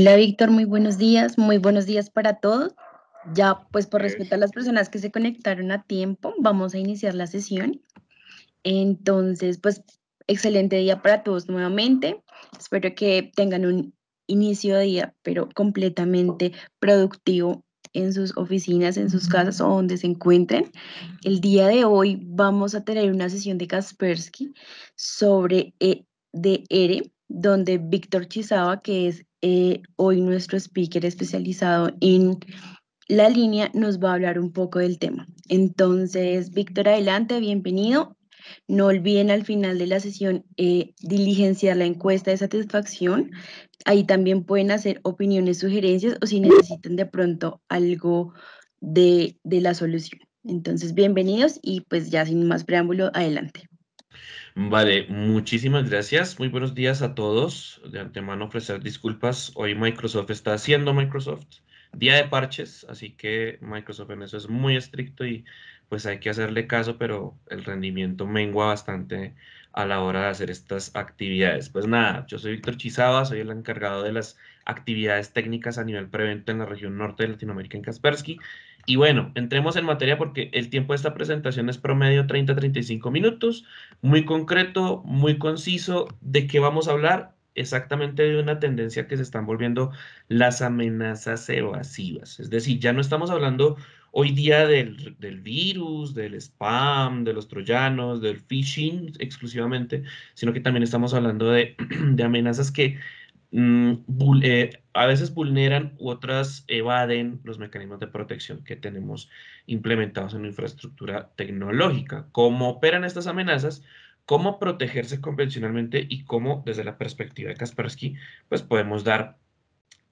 Hola Víctor, muy buenos días, muy buenos días para todos. Ya, pues por respeto a las personas que se conectaron a tiempo, vamos a iniciar la sesión. Entonces, pues excelente día para todos nuevamente. Espero que tengan un inicio de día, pero completamente productivo en sus oficinas, en sus casas o donde se encuentren. El día de hoy vamos a tener una sesión de Kaspersky sobre e DR, donde Víctor Chizaba, que es eh, hoy nuestro speaker especializado en la línea nos va a hablar un poco del tema. Entonces, Víctor, adelante, bienvenido. No olviden al final de la sesión eh, diligenciar la encuesta de satisfacción. Ahí también pueden hacer opiniones, sugerencias o si necesitan de pronto algo de la solución. Entonces, bienvenidos y pues ya sin más preámbulo, adelante. Vale, muchísimas gracias. Muy buenos días a todos. De antemano ofrecer disculpas. Hoy Microsoft está haciendo Microsoft día de parches, así que Microsoft en eso es muy estricto y pues hay que hacerle caso, pero el rendimiento mengua bastante a la hora de hacer estas actividades. Pues nada, yo soy Víctor Chizaba, soy el encargado de las actividades técnicas a nivel prevento en la región norte de Latinoamérica en Kaspersky y bueno, entremos en materia porque el tiempo de esta presentación es promedio 30-35 minutos, muy concreto, muy conciso, de qué vamos a hablar exactamente de una tendencia que se están volviendo las amenazas evasivas. Es decir, ya no estamos hablando hoy día del, del, virus, del spam, de los troyanos, del phishing exclusivamente, sino que también estamos hablando de, de amenazas que Mm, eh, a veces vulneran u otras evaden los mecanismos de protección que tenemos implementados en la infraestructura tecnológica. ¿Cómo operan estas amenazas? ¿Cómo protegerse convencionalmente y cómo desde la perspectiva de Kaspersky pues podemos dar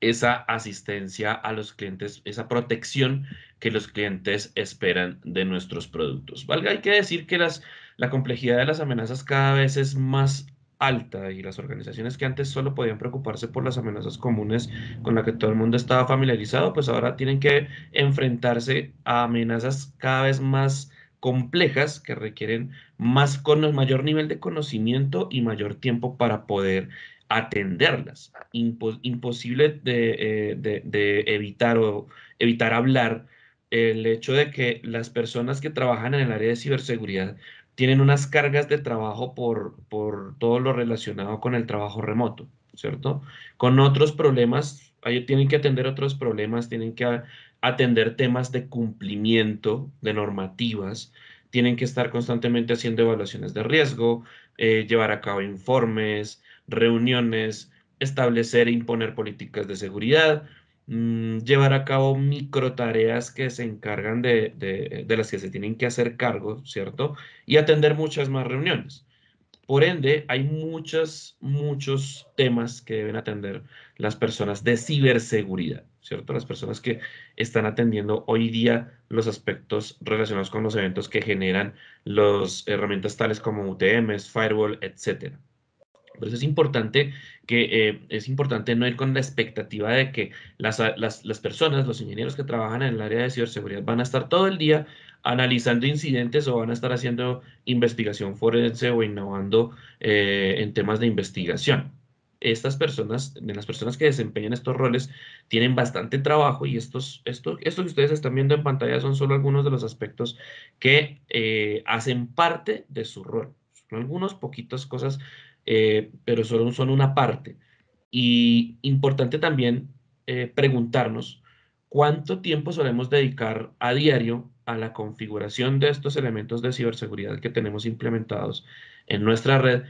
esa asistencia a los clientes, esa protección que los clientes esperan de nuestros productos. valga Hay que decir que las, la complejidad de las amenazas cada vez es más alta y las organizaciones que antes solo podían preocuparse por las amenazas comunes con las que todo el mundo estaba familiarizado, pues ahora tienen que enfrentarse a amenazas cada vez más complejas que requieren más con mayor nivel de conocimiento y mayor tiempo para poder atenderlas. imposible eh, de, de, evitar o evitar hablar el hecho de que las personas que trabajan en el área de ciberseguridad tienen unas cargas de trabajo por, todo lo relacionado con el trabajo remoto, ¿cierto? Con otros problemas, tienen que atender otros problemas, tienen que atender temas de cumplimiento de normativas, tienen que estar constantemente haciendo evaluaciones de riesgo, eh, llevar a cabo informes, reuniones, establecer e imponer políticas de seguridad, Mm, llevar a cabo micro tareas que se encargan de, de, las que se tienen que hacer cargo, ¿cierto? Y atender muchas más reuniones. Por ende, hay muchos, muchos temas que deben atender las personas de ciberseguridad, ¿cierto? Las personas que están atendiendo hoy día los aspectos relacionados con los eventos que generan las herramientas tales como UTMs, firewall, etcétera. Por es importante que eh, es importante no ir con la expectativa de que las, personas, los ingenieros que trabajan en el área de ciberseguridad van a estar todo el día analizando incidentes o van a estar haciendo investigación forense o innovando eh, en temas de investigación. Estas personas, de las personas que desempeñan estos roles, tienen bastante trabajo y estos, esto, esto que ustedes están viendo en pantalla son solo algunos de los aspectos que eh, hacen parte de su rol Son algunos poquitos cosas eh, pero solo son una parte. Y importante también eh, preguntarnos cuánto tiempo solemos dedicar a diario a la configuración de estos elementos de ciberseguridad que tenemos implementados en nuestra red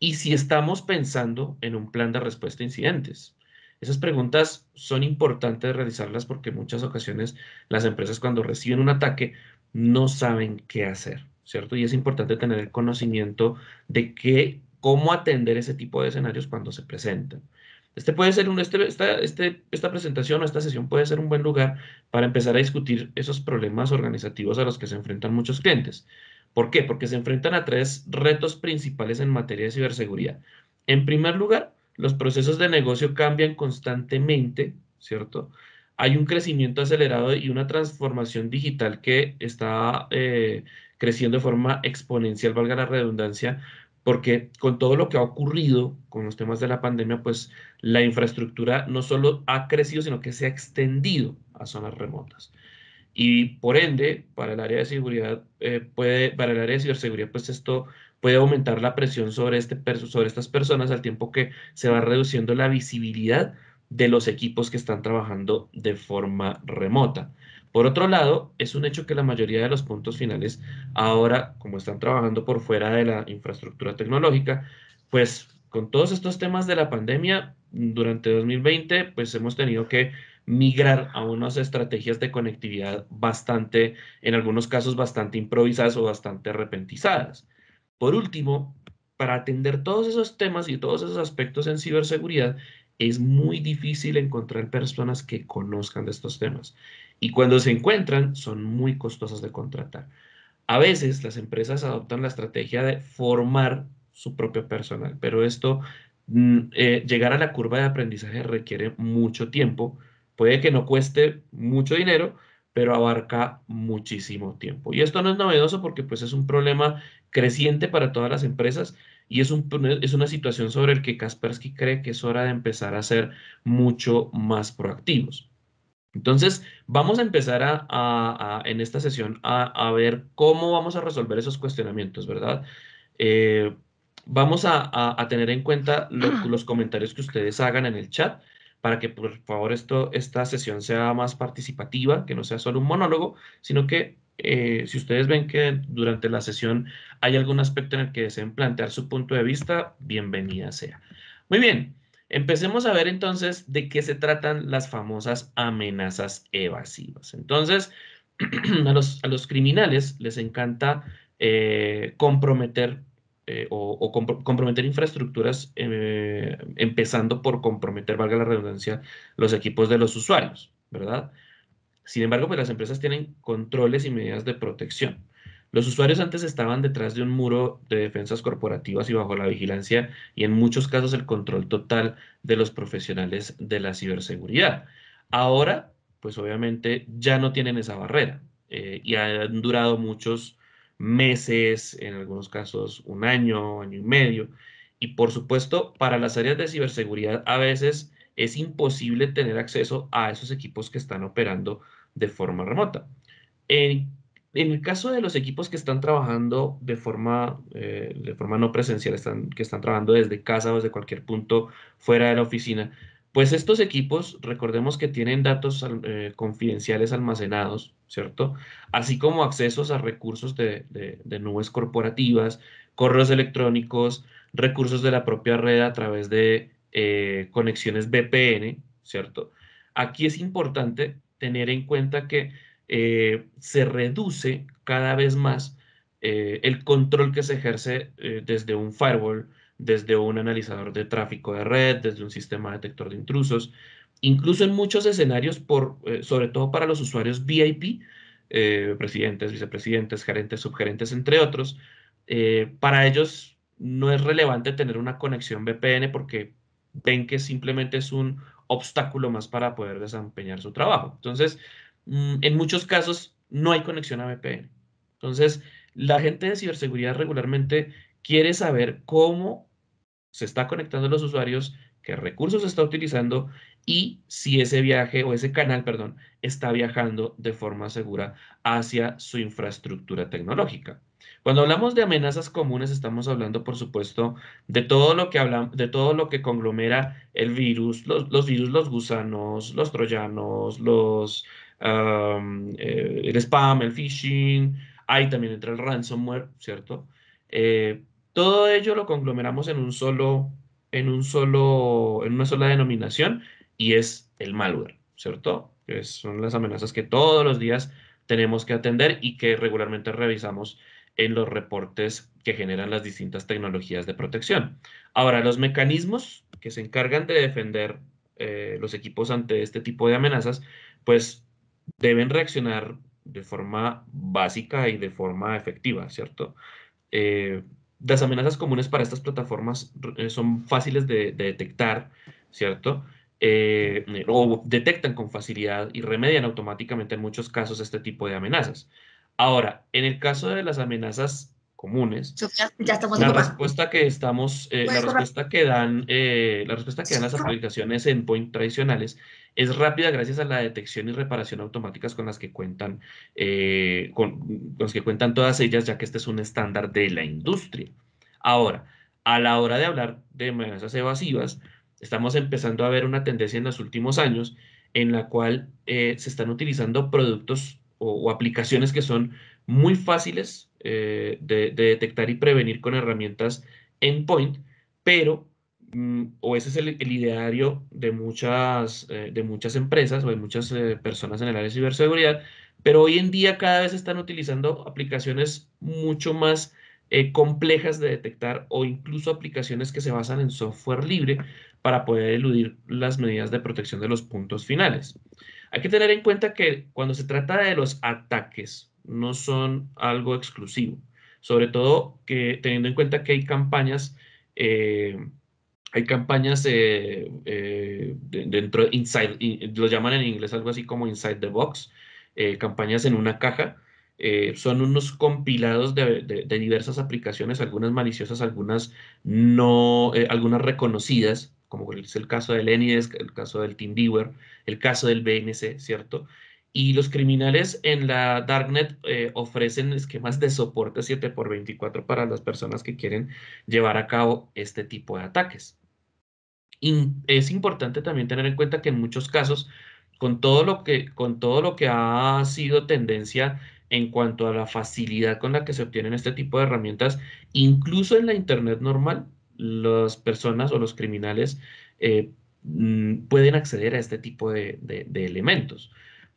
y si estamos pensando en un plan de respuesta a incidentes. Esas preguntas son importantes de realizarlas porque muchas ocasiones las empresas cuando reciben un ataque no saben qué hacer, ¿cierto? Y es importante tener el conocimiento de qué cómo atender ese tipo de escenarios cuando se presentan. Este puede ser un, este, este, esta, presentación o esta sesión puede ser un buen lugar para empezar a discutir esos problemas organizativos a los que se enfrentan muchos clientes. ¿Por qué? Porque se enfrentan a tres retos principales en materia de ciberseguridad. En primer lugar, los procesos de negocio cambian constantemente, ¿cierto? Hay un crecimiento acelerado y una transformación digital que está eh, creciendo de forma exponencial, valga la redundancia, porque con todo lo que ha ocurrido con los temas de la pandemia, pues la infraestructura no solo ha crecido, sino que se ha extendido a zonas remotas. Y por ende, para el área de seguridad, eh, puede, para el área de ciberseguridad, pues esto puede aumentar la presión sobre, este, sobre estas personas al tiempo que se va reduciendo la visibilidad de los equipos que están trabajando de forma remota. Por otro lado, es un hecho que la mayoría de los puntos finales ahora, como están trabajando por fuera de la infraestructura tecnológica, pues con todos estos temas de la pandemia, durante 2020, pues hemos tenido que migrar a unas estrategias de conectividad bastante, en algunos casos bastante improvisadas o bastante arrepentizadas. Por último, para atender todos esos temas y todos esos aspectos en ciberseguridad, es muy difícil encontrar personas que conozcan de estos temas y cuando se encuentran son muy costosas de contratar. A veces las empresas adoptan la estrategia de formar su propio personal, pero esto, mm, eh, llegar a la curva de aprendizaje requiere mucho tiempo, puede que no cueste mucho dinero, pero abarca muchísimo tiempo. Y esto no es novedoso porque pues es un problema creciente para todas las empresas y es, una situación sobre la que Kaspersky cree que es hora de empezar a ser mucho más proactivos. Entonces, vamos a empezar a, en esta sesión a, ver cómo vamos a resolver esos cuestionamientos, ¿verdad? Eh, vamos a, tener en cuenta los comentarios que ustedes hagan en el chat para que por favor esta sesión sea más participativa, que no sea solo un monólogo, sino que eh, si ustedes ven que durante la sesión hay algún aspecto en el que deseen plantear su punto de vista, bienvenida sea. Muy bien, Empecemos a ver entonces de qué se tratan las famosas amenazas evasivas. Entonces, a los, criminales les encanta eh, comprometer eh, o, comprometer infraestructuras, eh, empezando por comprometer, valga la redundancia, los equipos de los usuarios, ¿verdad? Sin embargo, pues las empresas tienen controles y medidas de protección. Los usuarios antes estaban detrás de un muro de defensas corporativas y bajo la vigilancia y en muchos casos el control total de los profesionales de la ciberseguridad. Ahora, pues obviamente ya no tienen esa barrera eh, y han durado muchos meses, en algunos casos un año, año y medio. Y por supuesto, para las áreas de ciberseguridad a veces es imposible tener acceso a esos equipos que están operando de forma remota. En en el caso de los equipos que están trabajando de forma, eh, de forma no presencial, que están trabajando desde casa o desde cualquier punto fuera de la oficina, pues estos equipos, recordemos que tienen datos eh, confidenciales almacenados, ¿cierto? Así como accesos a recursos de, nubes corporativas, correos electrónicos, recursos de la propia red a través de eh, conexiones VPN, ¿cierto? Aquí es importante tener en cuenta que eh, se reduce cada vez más eh, el control que se ejerce eh, desde un firewall, desde un analizador de tráfico de red, desde un sistema detector de intrusos, incluso en muchos escenarios, por, sobre todo para los usuarios VIP, presidentes, vicepresidentes, gerentes, subgerentes, entre otros, para ellos no es relevante tener una conexión VPN porque ven que simplemente es un obstáculo más para poder desempeñar su trabajo. Entonces, Mm, en muchos casos no hay conexión a VPN. Entonces, la gente de ciberseguridad regularmente quiere saber cómo se está conectando los usuarios, qué recursos se está utilizando y si ese viaje o ese canal, perdón, está viajando de forma segura hacia su infraestructura tecnológica. Cuando hablamos de amenazas comunes, estamos hablando, por supuesto, de todo lo que, habla, de todo lo que conglomera el virus, los, virus, los gusanos, los troyanos, los, eh, el spam, el phishing, ahí también entra el ransomware, ¿cierto? Eh, todo ello lo conglomeramos en un solo, en un solo, en una sola denominación y es el malware, ¿cierto? Que son las amenazas que todos los días tenemos que atender y que regularmente revisamos en los reportes que generan las distintas tecnologías de protección. Ahora, los mecanismos que se encargan de defender eh, los equipos ante este tipo de amenazas, pues deben reaccionar de forma básica y de forma efectiva, ¿cierto? Eh, las amenazas comunes para estas plataformas eh, son fáciles de, detectar, ¿cierto? o detectan con facilidad y remedian automáticamente en muchos casos este tipo de amenazas. Ahora, en el caso de las amenazas comunes, la respuesta que estamos, eh, eh, la respuesta que dan, respuesta que dan las aplicaciones endpoint tradicionales es rápida gracias a la detección y reparación automáticas con las que cuentan, eh, con las que cuentan todas ellas, ya que este es un estándar de la industria. Ahora, a la hora de hablar de amenazas evasivas, estamos empezando a ver una tendencia en los últimos años en la cual se están utilizando productos o, aplicaciones que son muy fáciles eh, de, detectar y prevenir con herramientas endpoint, pero, mm, o ese es el, ideario de muchas, eh, de muchas empresas o de muchas eh, personas en el área de ciberseguridad, pero hoy en día cada vez están utilizando aplicaciones mucho más complejas de detectar o incluso aplicaciones que se basan en software libre para poder eludir las medidas de protección de los puntos finales. Hay que tener en cuenta que cuando se trata de los ataques, no son algo exclusivo, sobre todo que teniendo en cuenta que hay campañas, eh, hay campañas eh, eh dentro, inside, lo llaman en inglés algo así como inside the box, eh, campañas en una caja, son unos compilados de, diversas aplicaciones, algunas maliciosas, algunas no, algunas reconocidas, como es el caso del es el caso del Team TeamViewer, el caso del BNC, ¿cierto? Y los criminales en la Darknet eh, ofrecen esquemas de soporte 7x24 para las personas que quieren llevar a cabo este tipo de ataques. es importante también tener en cuenta que en muchos casos, con todo lo que, con todo lo que ha sido tendencia en cuanto a la facilidad con la que se obtienen este tipo de herramientas, incluso en la Internet normal, las personas o los criminales eh, mm, pueden acceder a este tipo de, elementos.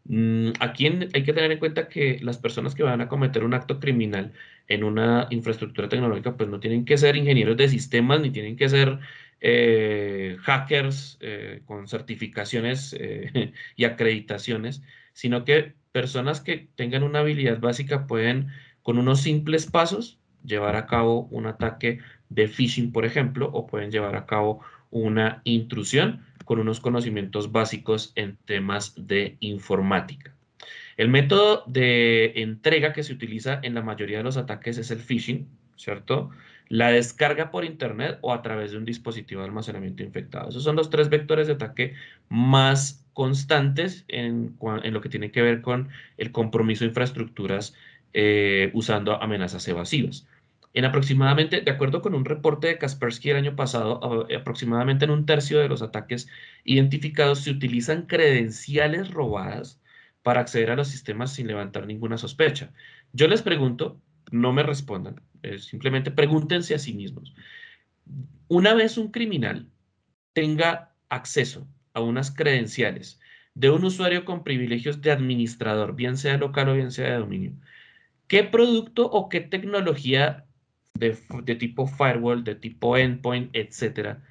Mm, aquí hay que tener en cuenta que las personas que van a cometer un acto criminal en una infraestructura tecnológica, pues no tienen que ser ingenieros de sistemas ni tienen que ser eh, hackers eh, con certificaciones y acreditaciones, sino que personas que tengan una habilidad básica pueden, con unos simples pasos, llevar a cabo un ataque de phishing, por ejemplo, o pueden llevar a cabo una intrusión con unos conocimientos básicos en temas de informática. El método de entrega que se utiliza en la mayoría de los ataques es el phishing, ¿cierto? La descarga por Internet o a través de un dispositivo de almacenamiento infectado. Esos son los tres vectores de ataque más constantes en, lo que tiene que ver con el compromiso de infraestructuras eh, usando amenazas evasivas. En aproximadamente, de acuerdo con un reporte de Kaspersky el año pasado, aproximadamente en un tercio de los ataques identificados se utilizan credenciales robadas para acceder a los sistemas sin levantar ninguna sospecha. Yo les pregunto, no me respondan, simplemente pregúntense a sí mismos. Una vez un criminal tenga acceso a unas credenciales de un usuario con privilegios de administrador, bien sea local o bien sea de dominio, ¿qué producto o qué tecnología de, tipo firewall, de tipo endpoint, etcétera,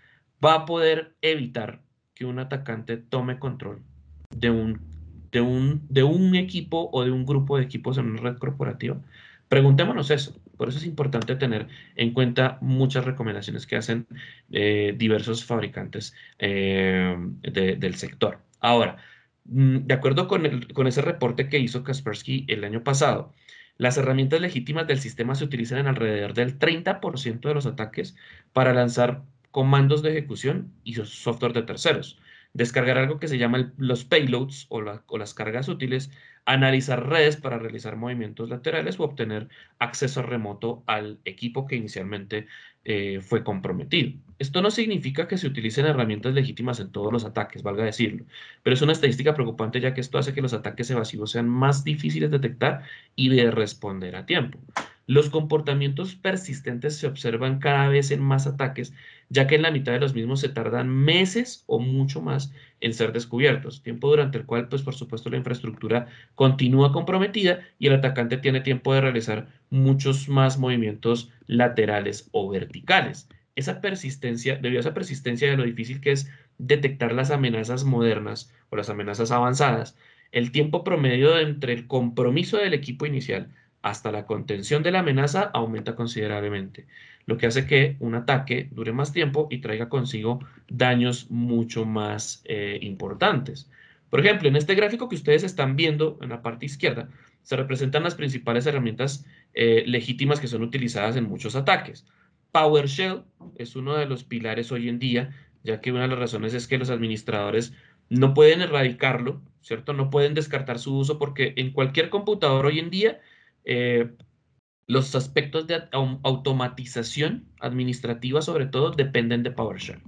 va a poder evitar que un atacante tome control de un, de un, de un equipo o de un grupo de equipos en una red corporativa? Preguntémonos eso. Por eso es importante tener en cuenta muchas recomendaciones que hacen eh, diversos fabricantes eh, del sector. Ahora, mm, de acuerdo con, el, con ese reporte que hizo Kaspersky el año pasado, las herramientas legítimas del sistema se utilizan en alrededor del 30% de los ataques para lanzar comandos de ejecución y software de terceros, descargar algo que se llama los payloads o, las cargas útiles, analizar redes para realizar movimientos laterales o obtener acceso remoto al equipo que inicialmente eh, fue comprometido. Esto no significa que se utilicen herramientas legítimas en todos los ataques, valga decirlo, pero es una estadística preocupante ya que esto hace que los ataques evasivos sean más difíciles de detectar y de responder a tiempo. Los comportamientos persistentes se observan cada vez en más ataques, ya que en la mitad de los mismos se tardan meses o mucho más en ser descubiertos, tiempo durante el cual, pues por supuesto, la infraestructura continúa comprometida y el atacante tiene tiempo de realizar muchos más movimientos laterales o verticales. Esa persistencia, debido a esa persistencia de lo difícil que es detectar las amenazas modernas o las amenazas avanzadas, el tiempo promedio entre el compromiso del equipo inicial hasta la contención de la amenaza aumenta considerablemente, lo que hace que un ataque dure más tiempo y traiga consigo daños mucho más eh, importantes. Por ejemplo, en este gráfico que ustedes están viendo en la parte izquierda, se representan las principales herramientas eh, legítimas que son utilizadas en muchos ataques. PowerShell es uno de los pilares hoy en día, ya que una de las razones es que los administradores no pueden erradicarlo, ¿cierto? No pueden descartar su uso porque en cualquier computador hoy en día eh, los aspectos de automatización administrativa, sobre todo, dependen de PowerShell.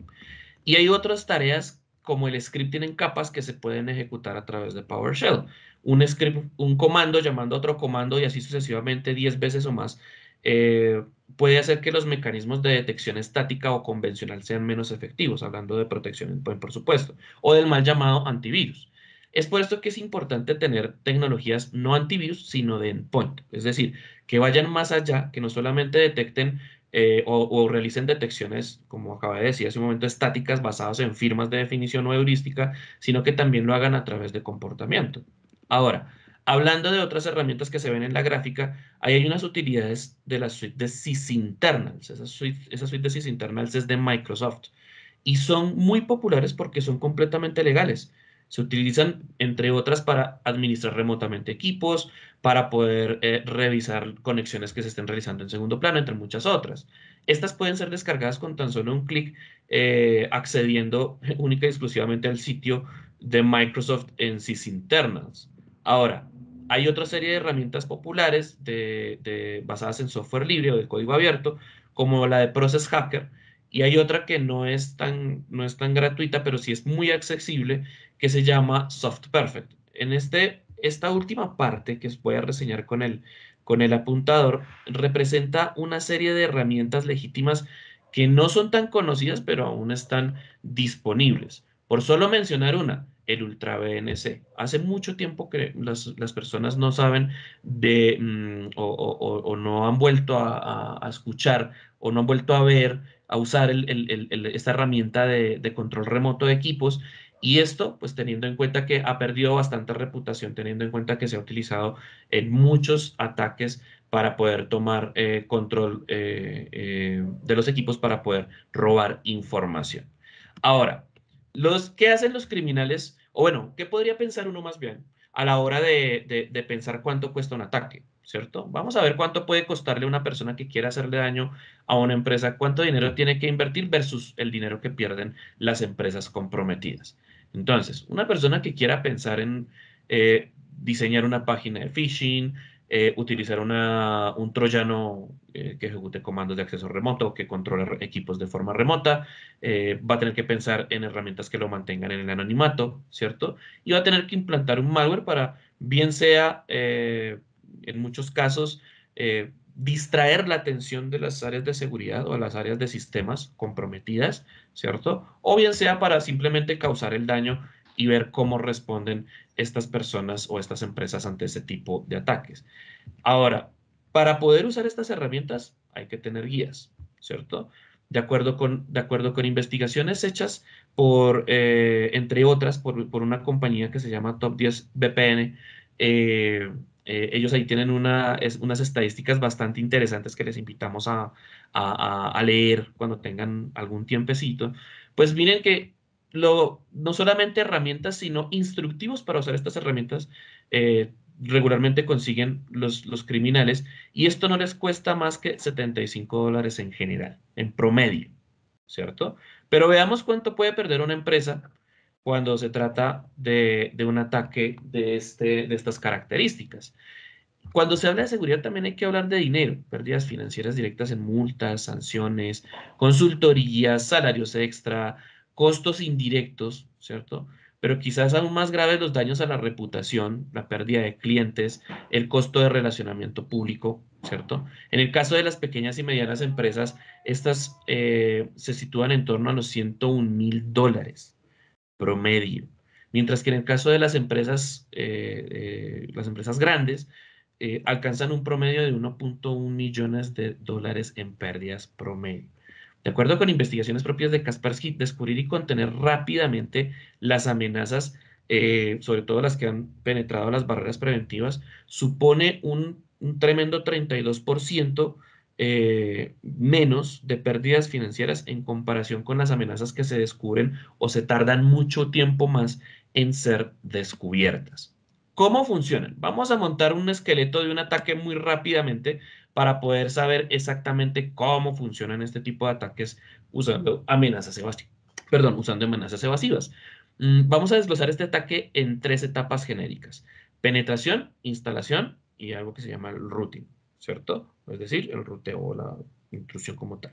Y hay otras tareas como el scripting en capas que se pueden ejecutar a través de PowerShell. Un, script, un comando llamando a otro comando y así sucesivamente 10 veces o más eh, puede hacer que los mecanismos de detección estática o convencional sean menos efectivos, hablando de protección, por supuesto, o del mal llamado antivirus. Es por esto que es importante tener tecnologías no antivirus, sino de endpoint, es decir, que vayan más allá, que no solamente detecten eh, o, realicen detecciones, como acaba de decir hace un momento, estáticas basadas en firmas de definición o heurística, sino que también lo hagan a través de comportamiento. Ahora, hablando de otras herramientas que se ven en la gráfica, ahí hay unas utilidades de la suite de sysinternals. Esa suite, esa suite de sysinternals es de Microsoft y son muy populares porque son completamente legales se utilizan, entre otras, para administrar remotamente equipos, para poder eh, revisar conexiones que se estén realizando en segundo plano, entre muchas otras. Estas pueden ser descargadas con tan solo un clic, eh, accediendo única y exclusivamente al sitio de Microsoft en sus internas. Ahora, hay otra serie de herramientas populares basadas en software libre o de código abierto, como la de Process Hacker, y hay otra que no es tan, no es tan gratuita, pero sí es muy accesible, que se llama Soft Perfect. En este, esta última parte que os voy a reseñar con el, con el apuntador representa una serie de herramientas legítimas que no son tan conocidas, pero aún están disponibles. Por solo mencionar una, el Ultra BNC. Hace mucho tiempo que las, personas no saben de mm, o, no han vuelto a, escuchar o no han vuelto a ver, a usar esta herramienta de, control remoto de equipos y esto, pues teniendo en cuenta que ha perdido bastante reputación, teniendo en cuenta que se ha utilizado en muchos ataques para poder tomar eh, control eh, eh, de los equipos, para poder robar información. Ahora, los, ¿qué hacen los criminales? O bueno, ¿qué podría pensar uno más bien a la hora de, de pensar cuánto cuesta un ataque? ¿Cierto? Vamos a ver cuánto puede costarle a una persona que quiera hacerle daño a una empresa, cuánto dinero tiene que invertir versus el dinero que pierden las empresas comprometidas. Entonces, una persona que quiera pensar en eh, diseñar una página de phishing, eh, utilizar un troyano eh, que ejecute comandos de acceso remoto, que controle equipos de forma remota, va a tener que pensar en herramientas que lo mantengan en el anonimato, ¿cierto? Y va a tener que implantar un malware para, bien sea, en muchos casos, distraer la atención de las áreas de seguridad o las áreas de sistemas comprometidas, ¿cierto? O bien sea para simplemente causar el daño y ver cómo responden estas personas o estas empresas ante ese tipo de ataques. Ahora, para poder usar estas herramientas hay que tener guías, ¿cierto? De acuerdo con, de acuerdo con investigaciones hechas por, eh, entre otras, por, una compañía que se llama Top 10 VPN, eh, eh, ellos ahí tienen unas estadísticas bastante interesantes que les invitamos a, leer cuando tengan algún tiempecito. Pues miren que no solamente herramientas, sino instructivos para usar estas herramientas eh, regularmente consiguen los, los criminales y esto no les cuesta más que 75 dólares en general, en promedio, ¿cierto? Pero veamos cuánto puede perder una empresa cuando se trata de, un ataque este, de, estas características. Cuando se habla de seguridad también hay que hablar de dinero, pérdidas financieras directas en multas, sanciones, consultorías, salarios extra, costos indirectos, ¿cierto? Pero quizás aún más graves los daños a la reputación, la pérdida de clientes, el costo de relacionamiento público, ¿cierto? En el caso de las pequeñas y medianas empresas, estas eh, se sitúan en torno a los 101 mil dólares, promedio. Mientras que en el caso de las empresas, eh, eh, las empresas grandes, eh, alcanzan un promedio de 1.1 millones de dólares en pérdidas promedio. De acuerdo con investigaciones propias de Kaspersky, descubrir y contener rápidamente las amenazas, sobre todo las que han penetrado las barreras preventivas, supone un, un tremendo 32% eh, menos de pérdidas financieras en comparación con las amenazas que se descubren o se tardan mucho tiempo más en ser descubiertas. ¿Cómo funcionan? Vamos a montar un esqueleto de un ataque muy rápidamente para poder saber exactamente cómo funcionan este tipo de ataques usando amenazas evasivas. Perdón, usando amenazas evasivas. Mm, vamos a desglosar este ataque en tres etapas genéricas. Penetración, instalación y algo que se llama routing. ¿cierto? Es decir, el ruteo o la intrusión como tal.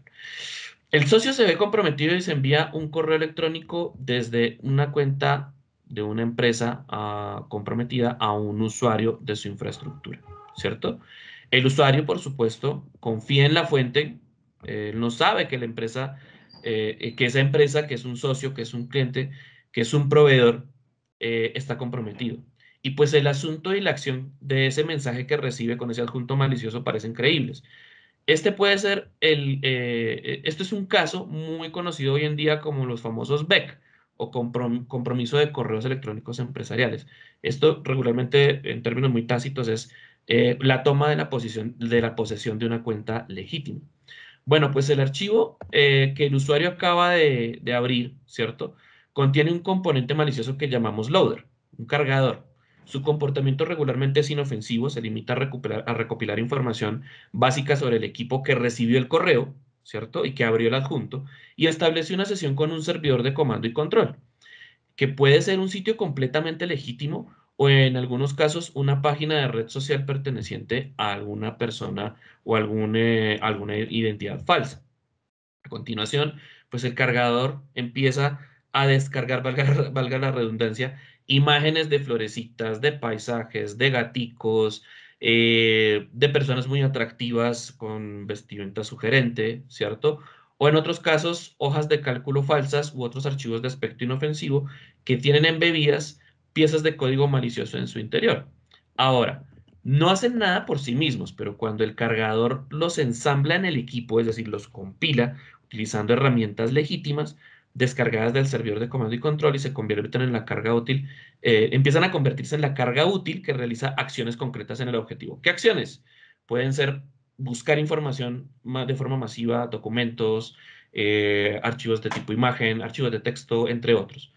El socio se ve comprometido y se envía un correo electrónico desde una cuenta de una empresa ah, comprometida a un usuario de su infraestructura, ¿cierto? El usuario, por supuesto, confía en la fuente, no sabe que la empresa, eh, que esa empresa, que es un socio, que es un cliente, que es un proveedor, eh, está comprometido. Y pues el asunto y la acción de ese mensaje que recibe con ese adjunto malicioso parecen creíbles. Este puede ser el, eh, este es un caso muy conocido hoy en día como los famosos BEC o compromiso de correos electrónicos empresariales. Esto regularmente, en términos muy tácitos, es eh, la toma de la, posición, de la posesión de una cuenta legítima. Bueno, pues el archivo eh, que el usuario acaba de abrir, ¿cierto? Contiene un componente malicioso que llamamos loader, un cargador. Su comportamiento regularmente es inofensivo, se limita a, recuperar, a recopilar información básica sobre el equipo que recibió el correo, ¿cierto? Y que abrió el adjunto, y establece una sesión con un servidor de comando y control, que puede ser un sitio completamente legítimo o en algunos casos una página de red social perteneciente a alguna persona o eh, alguna identidad falsa. A continuación, pues el cargador empieza a descargar, valga la redundancia, imágenes de florecitas, de paisajes, de gaticos, eh, de personas muy atractivas con vestimenta sugerente, ¿cierto? O en otros casos, hojas de cálculo falsas u otros archivos de aspecto inofensivo que tienen embebidas piezas de código malicioso en su interior. Ahora, no hacen nada por sí mismos, pero cuando el cargador los ensambla en el equipo, es decir, los compila utilizando herramientas legítimas, descargadas del servidor de comando y control y se convierten en la carga útil, eh, empiezan a convertirse en la carga útil que realiza acciones concretas en el objetivo. ¿Qué acciones? Pueden ser buscar información de forma masiva, documentos, eh, archivos de tipo imagen, archivos de texto, entre otros.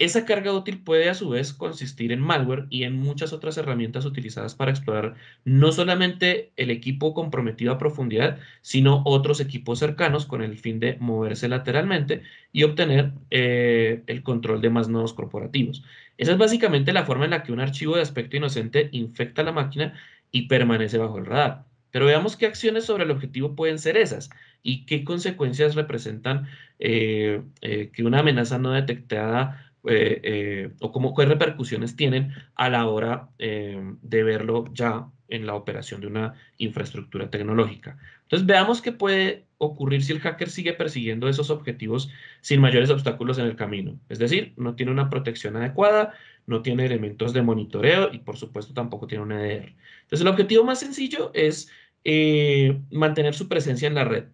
Esa carga útil puede a su vez consistir en malware y en muchas otras herramientas utilizadas para explorar no solamente el equipo comprometido a profundidad, sino otros equipos cercanos con el fin de moverse lateralmente y obtener eh, el control de más nodos corporativos. Esa es básicamente la forma en la que un archivo de aspecto inocente infecta la máquina y permanece bajo el radar. Pero veamos qué acciones sobre el objetivo pueden ser esas y qué consecuencias representan eh, eh, que una amenaza no detectada eh, eh, o cómo, qué repercusiones tienen a la hora eh, de verlo ya en la operación de una infraestructura tecnológica. Entonces veamos qué puede ocurrir si el hacker sigue persiguiendo esos objetivos sin mayores obstáculos en el camino. Es decir, no tiene una protección adecuada, no tiene elementos de monitoreo y por supuesto tampoco tiene una EDR. Entonces el objetivo más sencillo es mantener su presencia en la red,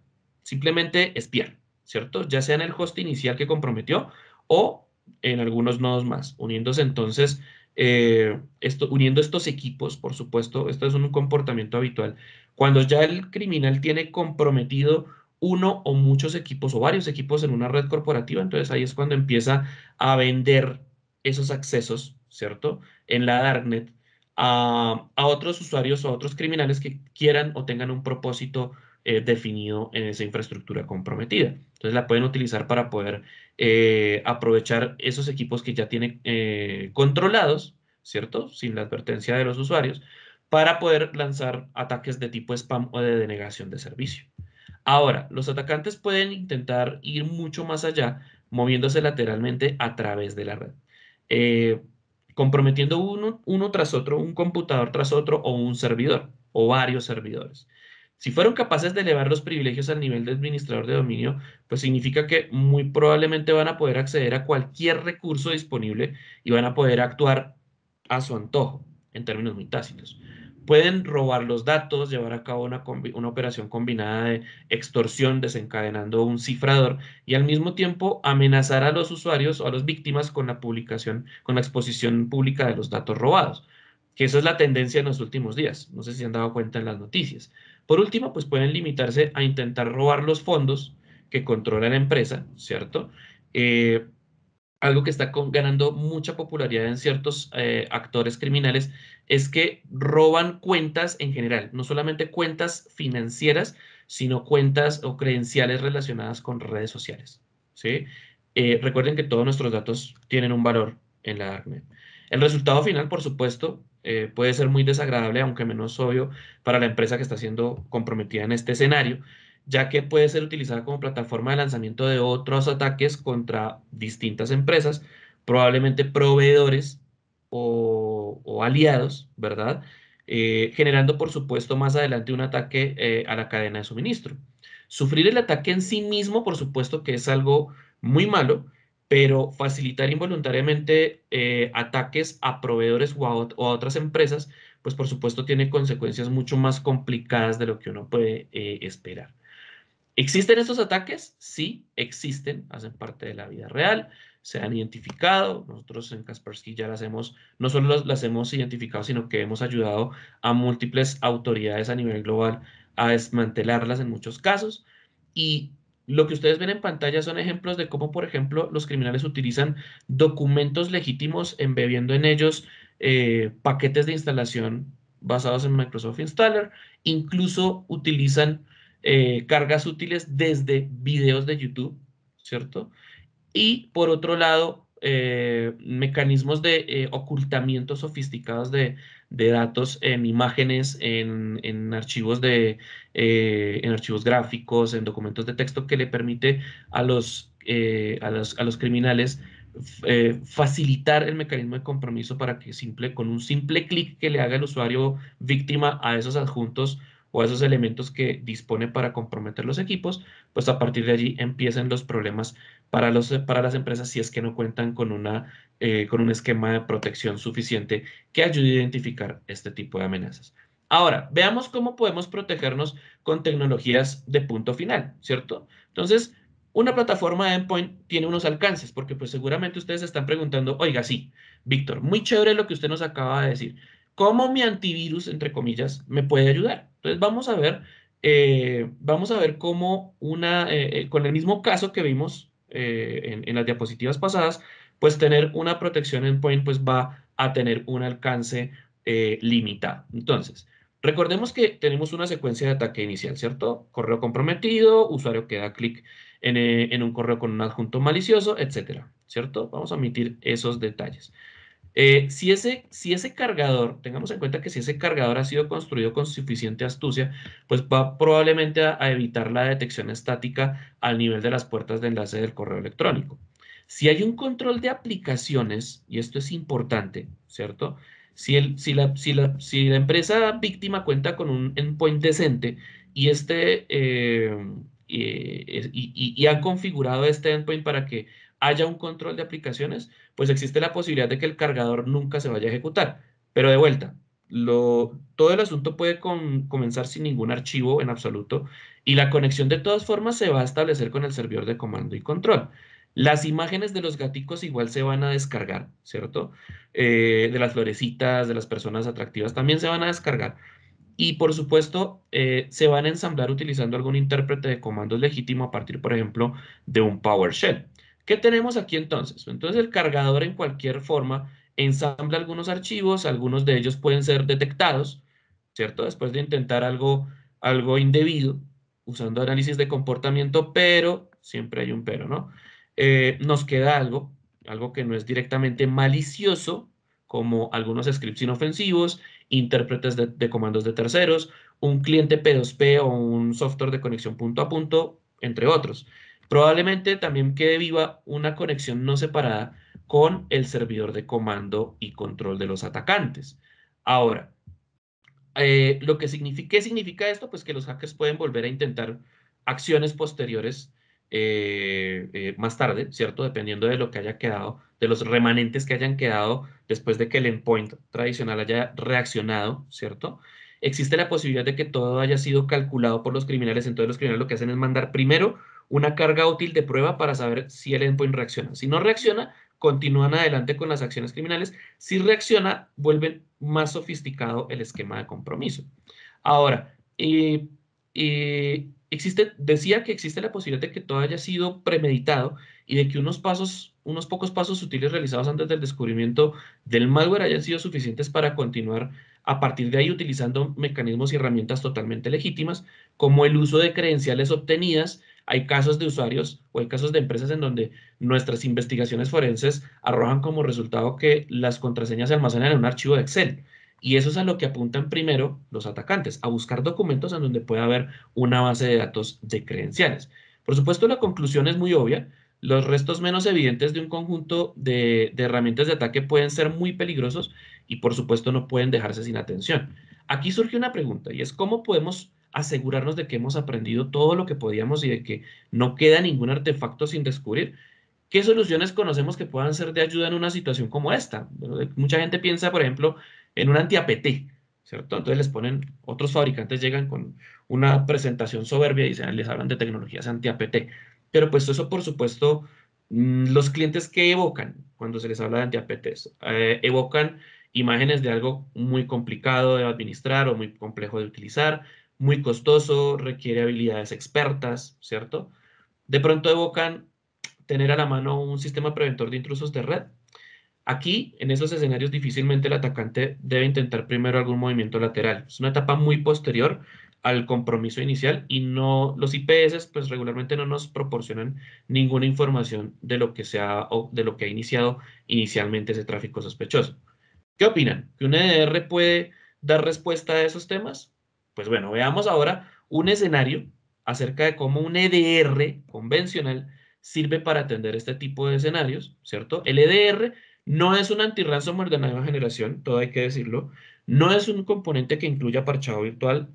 simplemente espiar, ¿cierto? Ya sea en el host inicial que comprometió o en algunos nodos más, uniéndose entonces, eh, esto, uniendo estos equipos, por supuesto, esto es un comportamiento habitual. Cuando ya el criminal tiene comprometido uno o muchos equipos o varios equipos en una red corporativa, entonces ahí es cuando empieza a vender esos accesos, ¿cierto? En la darknet a, otros usuarios o otros criminales que quieran o tengan un propósito eh, definido en esa infraestructura comprometida. Entonces la pueden utilizar para poder eh, aprovechar esos equipos que ya tienen eh, controlados, ¿cierto? Sin la advertencia de los usuarios, para poder lanzar ataques de tipo spam o de denegación de servicio. Ahora, los atacantes pueden intentar ir mucho más allá, moviéndose lateralmente a través de la red comprometiendo uno, uno tras otro, un computador tras otro o un servidor o varios servidores. Si fueron capaces de elevar los privilegios al nivel de administrador de dominio, pues significa que muy probablemente van a poder acceder a cualquier recurso disponible y van a poder actuar a su antojo, en términos muy tácitos pueden robar los datos, llevar a cabo una, operación combinada de extorsión desencadenando un cifrador y al mismo tiempo amenazar a los usuarios o a las víctimas con la publicación, con la exposición pública de los datos robados, que esa es la tendencia en los últimos días, no sé si han dado cuenta en las noticias. Por último, pues pueden limitarse a intentar robar los fondos que controla la empresa, ¿cierto? Eh, algo que está ganando mucha popularidad en ciertos eh, actores criminales es que roban cuentas en general, no solamente cuentas financieras, sino cuentas o credenciales relacionadas con redes sociales. Eh, recuerden que todos nuestros datos tienen un valor en la ACME. El resultado final, por supuesto, eh, puede ser muy desagradable, aunque menos obvio, para la empresa que está siendo comprometida en este escenario, ya que puede ser utilizada como plataforma de lanzamiento de otros ataques contra distintas empresas, probablemente proveedores o, aliados, ¿verdad? Eh, generando, por supuesto, más adelante un ataque eh, a la cadena de suministro. Sufrir el ataque en sí mismo, por supuesto, que es algo muy malo, pero facilitar involuntariamente eh, ataques a proveedores o a, otras empresas, pues por supuesto tiene consecuencias mucho más complicadas de lo que uno puede esperar. ¿Existen estos ataques? Sí, existen, hacen parte de la vida real, se han identificado. Nosotros en Kaspersky ya las hemos, no solo las, hemos identificado, sino que hemos ayudado a múltiples autoridades a nivel global a desmantelarlas en muchos casos. Y lo que ustedes ven en pantalla son ejemplos de cómo, por ejemplo, los criminales utilizan documentos legítimos embebiendo en ellos eh, paquetes de instalación basados en Microsoft Installer, incluso utilizan eh, cargas útiles desde videos de YouTube, ¿cierto? Y por otro lado, eh, mecanismos de eh, ocultamiento sofisticados de, datos en imágenes, en, archivos de, en archivos gráficos, en documentos de texto que le permite a los, a los, a los criminales facilitar el mecanismo de compromiso para que simple, con un simple clic que le haga el usuario víctima a esos adjuntos o esos elementos que dispone para comprometer los equipos, pues a partir de allí empiezan los problemas para, los, para las empresas si es que no cuentan con, una, eh, con un esquema de protección suficiente que ayude a identificar este tipo de amenazas. Ahora, veamos cómo podemos protegernos con tecnologías de punto final, ¿cierto? Entonces, una plataforma endpoint tiene unos alcances, porque pues seguramente ustedes están preguntando, oiga, sí, Víctor, muy chévere lo que usted nos acaba de decir, ¿Cómo mi antivirus, entre comillas, me puede ayudar? Entonces vamos a ver, eh, vamos a ver cómo una, eh, eh, con el mismo caso que vimos en, las diapositivas pasadas, pues tener una protección endpoint pues va a tener un alcance limitado. Entonces, Recordemos que tenemos una secuencia de ataque inicial, ¿cierto? Correo comprometido, usuario que da clic en, en, un correo con un adjunto malicioso, etcétera, ¿cierto? Vamos a omitir esos detalles. Eh, si, ese, si ese cargador, tengamos en cuenta que si ese cargador ha sido construido con suficiente astucia, pues va probablemente a, evitar la detección estática al nivel de las puertas de enlace del correo electrónico. Si hay un control de aplicaciones, y esto es importante, ¿cierto? Si, el, si, la, si, la, empresa víctima cuenta con un endpoint decente y, este, eh, eh, y, y ha configurado este endpoint para que haya un control de aplicaciones, pues existe la posibilidad de que el cargador nunca se vaya a ejecutar. Pero de vuelta, todo el asunto puede comenzar sin ningún archivo en absoluto y la conexión de todas formas se va a establecer con el servidor de comando y control. Las imágenes de los gaticos igual se van a descargar, ¿cierto? Eh, de las florecitas, de las personas atractivas, también se van a descargar. Y por supuesto, eh, se van a ensamblar utilizando algún intérprete de comandos legítimo a partir, por ejemplo, de un PowerShell. ¿Qué tenemos aquí entonces? Entonces el cargador en cualquier forma ensambla algunos archivos, algunos de ellos pueden ser detectados, ¿cierto? Después de intentar algo, algo indebido usando análisis de comportamiento, pero, siempre hay un pero, ¿no? Eh, nos queda algo, algo que no es directamente malicioso, como algunos scripts inofensivos, intérpretes de, de comandos de terceros, un cliente P2P o un software de conexión punto a punto, entre otros. Probablemente también quede viva una conexión no separada con el servidor de comando y control de los atacantes. Ahora, eh, lo que significa, ¿qué significa esto? Pues que los hackers pueden volver a intentar acciones posteriores eh, eh, más tarde, ¿cierto? Dependiendo de lo que haya quedado, de los remanentes que hayan quedado después de que el endpoint tradicional haya reaccionado, ¿cierto? Existe la posibilidad de que todo haya sido calculado por los criminales, entonces los criminales lo que hacen es mandar primero una carga útil de prueba para saber si el endpoint reacciona. Si no reacciona, continúan adelante con las acciones criminales. Si reacciona, vuelven más sofisticado el esquema de compromiso. Ahora, eh, eh, existe, decía que existe la posibilidad de que todo haya sido premeditado y de que unos pasos, unos pocos pasos sutiles realizados antes del descubrimiento del malware hayan sido suficientes para continuar a partir de ahí utilizando mecanismos y herramientas totalmente legítimas, como el uso de credenciales obtenidas hay casos de usuarios o hay casos de empresas en donde nuestras investigaciones forenses arrojan como resultado que las contraseñas se almacenan en un archivo de Excel. Y eso es a lo que apuntan primero los atacantes, a buscar documentos en donde pueda haber una base de datos de credenciales. Por supuesto, la conclusión es muy obvia. Los restos menos evidentes de un conjunto de, herramientas de ataque pueden ser muy peligrosos y por supuesto no pueden dejarse sin atención. Aquí surge una pregunta y es cómo podemos asegurarnos de que hemos aprendido todo lo que podíamos y de que no queda ningún artefacto sin descubrir. ¿Qué soluciones conocemos que puedan ser de ayuda en una situación como esta? mucha gente piensa, por ejemplo, en un antiapeté, ¿cierto? Entonces les ponen, otros fabricantes llegan con una presentación soberbia y ah, les hablan de tecnologías antiapeté. Pero pues eso, por supuesto, mm, los clientes que evocan cuando se les habla de antiapetés eh, evocan imágenes de algo muy complicado de administrar o muy complejo de utilizar, muy costoso, requiere habilidades expertas, ¿cierto? De pronto evocan tener a la mano un sistema preventor de intrusos de red. Aquí, en esos escenarios, difícilmente el atacante debe intentar primero algún movimiento lateral. Es una etapa muy posterior al compromiso inicial y no los IPS pues regularmente no nos proporcionan ninguna información de lo que sea o de lo que ha iniciado inicialmente ese tráfico sospechoso. ¿Qué opinan? ¿Que un EDR puede dar respuesta a esos temas? Pues bueno, veamos ahora un escenario acerca de cómo un EDR convencional sirve para atender este tipo de escenarios, ¿cierto? El EDR no es un anti-ransomware de nueva generación, todo hay que decirlo. No es un componente que incluya parchado virtual.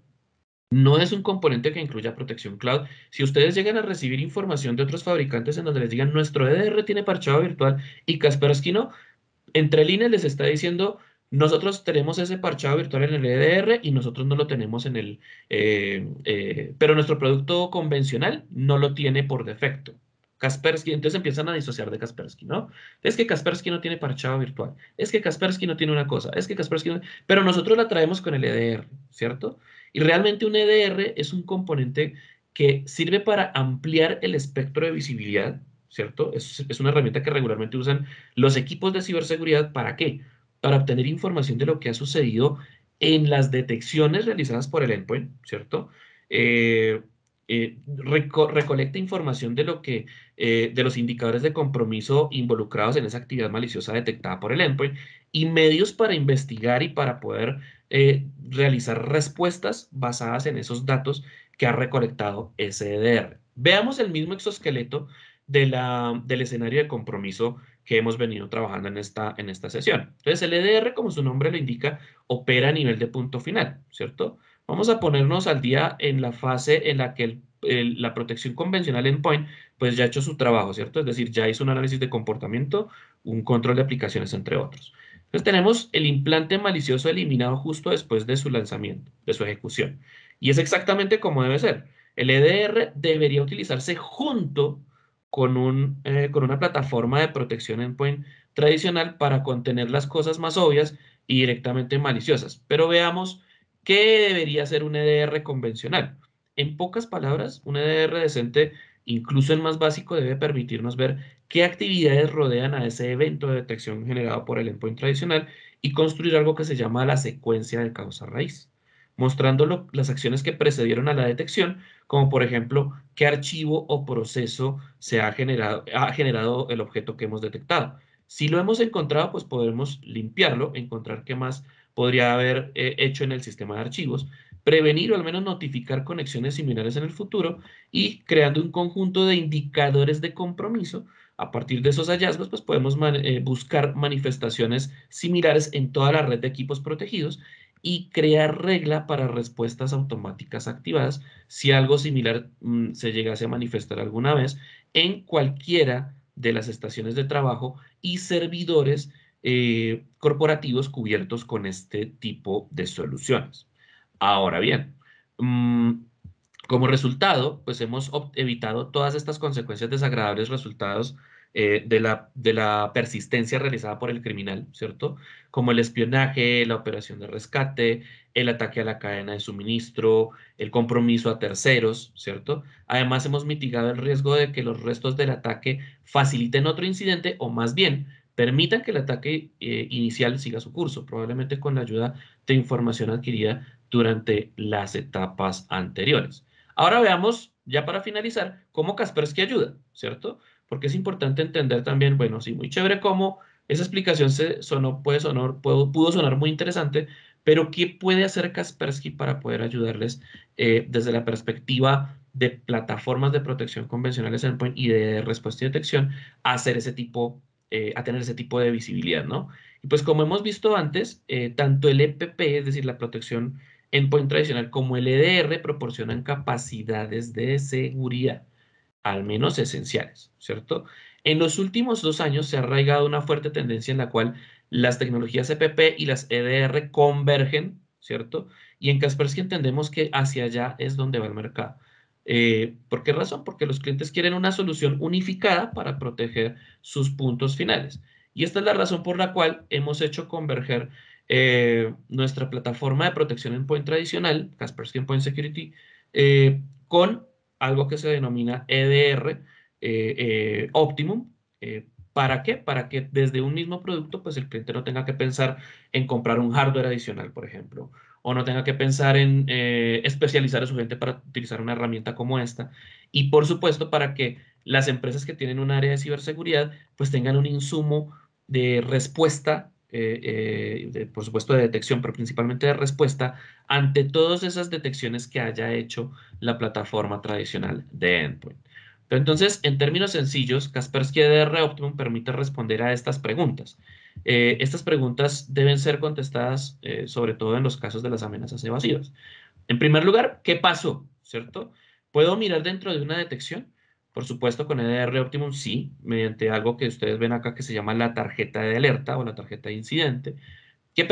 No es un componente que incluya protección cloud. Si ustedes llegan a recibir información de otros fabricantes en donde les digan nuestro EDR tiene parchado virtual y Kaspersky no, entre líneas les está diciendo nosotros tenemos ese parchado virtual en el EDR y nosotros no lo tenemos en el, eh, eh, pero nuestro producto convencional no lo tiene por defecto. Kaspersky, entonces empiezan a disociar de Kaspersky, ¿no? Es que Kaspersky no tiene parchado virtual, es que Kaspersky no tiene una cosa, es que Kaspersky Pero nosotros la traemos con el EDR, ¿cierto? Y realmente un EDR es un componente que sirve para ampliar el espectro de visibilidad, ¿cierto? Es, es una herramienta que regularmente usan los equipos de ciberseguridad, ¿para qué? para obtener información de lo que ha sucedido en las detecciones realizadas por el endpoint, ¿cierto? Eh, eh, recolecta información de, lo que, eh, de los indicadores de compromiso involucrados en esa actividad maliciosa detectada por el endpoint y medios para investigar y para poder realizar respuestas basadas en esos datos que ha recolectado SDR. Veamos el mismo exoesqueleto de la, del escenario de compromiso que hemos venido trabajando en esta, en esta sesión. Entonces, el EDR, como su nombre lo indica, opera a nivel de punto final, ¿cierto? Vamos a ponernos al día en la fase en la que la protección convencional endpoint pues ya ha hecho su trabajo, ¿cierto? Es decir, ya hizo un análisis de comportamiento, un control de aplicaciones, entre otros. Entonces tenemos el implante malicioso eliminado justo después de su lanzamiento, de su ejecución. Y es exactamente como debe ser. El EDR debería utilizarse junto con, un, eh, una plataforma de protección endpoint tradicional para contener las cosas más obvias y directamente maliciosas. Pero veamos qué debería ser un EDR convencional. En pocas palabras, un EDR decente, incluso el más básico, debe permitirnos ver qué actividades rodean a ese evento de detección generado por el endpoint tradicional y construir algo que se llama la secuencia de causa raíz mostrando las acciones que precedieron a la detección, como por ejemplo qué archivo o proceso se ha generado, ha generado el objeto que hemos detectado. Si lo hemos encontrado, pues podemos limpiarlo, encontrar qué más podría haber eh, hecho en el sistema de archivos, prevenir o al menos notificar conexiones similares en el futuro y creando un conjunto de indicadores de compromiso. A partir de esos hallazgos, pues podemos eh, buscar manifestaciones similares en toda la red de equipos protegidos y crear regla para respuestas automáticas activadas si algo similar mm, se llegase a manifestar alguna vez en cualquiera de las estaciones de trabajo y servidores eh, corporativos cubiertos con este tipo de soluciones. Ahora bien, mm, como resultado, pues hemos evitado todas estas consecuencias desagradables resultados eh, de, la, persistencia realizada por el criminal, ¿cierto? Como el espionaje, la operación de rescate, el ataque a la cadena de suministro, el compromiso a terceros, ¿cierto? Además, hemos mitigado el riesgo de que los restos del ataque faciliten otro incidente o más bien permitan que el ataque eh, inicial siga su curso, probablemente con la ayuda de información adquirida durante las etapas anteriores. Ahora veamos, ya para finalizar, cómo Kaspersky ayuda, ¿cierto? porque es importante entender también, bueno, sí, muy chévere cómo esa explicación se sonó, puede sonar, pudo, sonar muy interesante, pero ¿qué puede hacer Kaspersky para poder ayudarles eh, desde la perspectiva de plataformas de protección convencionales endpoint y de respuesta y detección a hacer ese tipo, eh, a tener ese tipo de visibilidad, ¿no? Y pues como hemos visto antes, eh, tanto el EPP, es decir, la protección endpoint tradicional, como el EDR proporcionan capacidades de seguridad al menos esenciales, ¿cierto? En los últimos dos años se ha arraigado una fuerte tendencia en la cual las tecnologías EPP y las EDR convergen, ¿cierto? Y en Kaspersky entendemos que hacia allá es donde va el mercado. Eh, ¿Por qué razón? Porque los clientes quieren una solución unificada para proteger sus puntos finales. Y esta es la razón por la cual hemos hecho converger eh, nuestra plataforma de protección en Point tradicional, Kaspersky Point Security, eh, con algo que se denomina EDR eh, eh, Optimum. Eh, ¿Para qué? Para que desde un mismo producto, pues el cliente no tenga que pensar en comprar un hardware adicional, por ejemplo, o no tenga que pensar en especializar a su gente para utilizar una herramienta como esta. Y por supuesto, para que las empresas que tienen un área de ciberseguridad, pues tengan un insumo de respuesta eh, eh, por supuesto de detección, pero principalmente de respuesta, ante todas esas detecciones que haya hecho la plataforma tradicional de endpoint. Pero entonces, en términos sencillos, Kaspersky DR Optimum permite responder a estas preguntas. Eh, estas preguntas deben ser contestadas, sobre todo en los casos de las amenazas evasivas. En primer lugar, ¿qué pasó? ¿Cierto? ¿Puedo mirar dentro de una detección? Por supuesto, con EDR Optimum sí, mediante algo que ustedes ven acá que se llama la tarjeta de alerta o la tarjeta de incidente, que,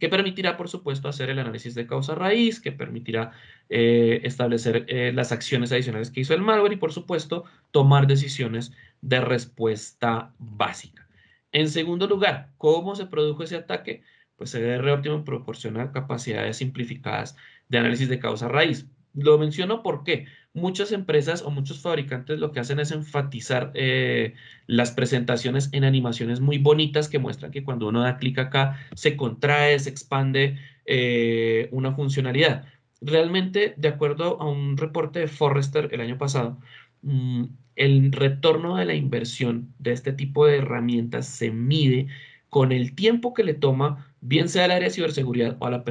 que permitirá, por supuesto, hacer el análisis de causa raíz, que permitirá eh, establecer eh, las acciones adicionales que hizo el malware y, por supuesto, tomar decisiones de respuesta básica. En segundo lugar, ¿cómo se produjo ese ataque? Pues EDR Optimum proporciona capacidades simplificadas de análisis de causa raíz. Lo menciono porque muchas empresas o muchos fabricantes lo que hacen es enfatizar eh, las presentaciones en animaciones muy bonitas que muestran que cuando uno da clic acá se contrae, se expande eh, una funcionalidad. Realmente, de acuerdo a un reporte de Forrester el año pasado, mm, el retorno de la inversión de este tipo de herramientas se mide con el tiempo que le toma, bien sea al área de ciberseguridad o a, la,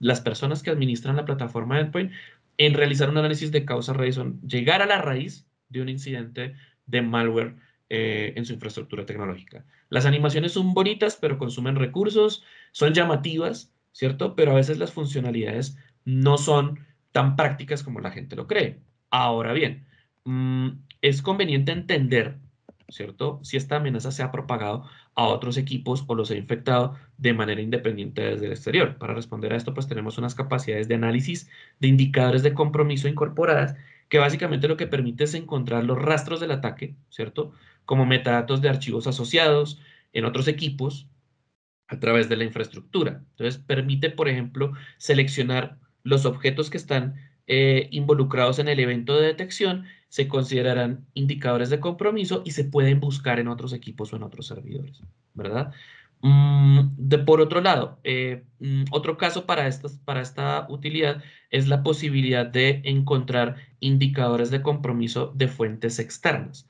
las personas que administran la plataforma de Endpoint, en realizar un análisis de causa-raíz, llegar a la raíz de un incidente de malware eh, en su infraestructura tecnológica. Las animaciones son bonitas, pero consumen recursos, son llamativas, ¿cierto? Pero a veces las funcionalidades no son tan prácticas como la gente lo cree. Ahora bien, mm, es conveniente entender, ¿cierto? Si esta amenaza se ha propagado a otros equipos o los ha infectado de manera independiente desde el exterior. Para responder a esto, pues tenemos unas capacidades de análisis de indicadores de compromiso incorporadas que básicamente lo que permite es encontrar los rastros del ataque, ¿cierto? Como metadatos de archivos asociados en otros equipos a través de la infraestructura. Entonces, permite, por ejemplo, seleccionar los objetos que están eh, involucrados en el evento de detección se considerarán indicadores de compromiso y se pueden buscar en otros equipos o en otros servidores, ¿verdad? Mm, de, por otro lado, eh, mm, otro caso para, para esta utilidad es la posibilidad de encontrar indicadores de compromiso de fuentes externas.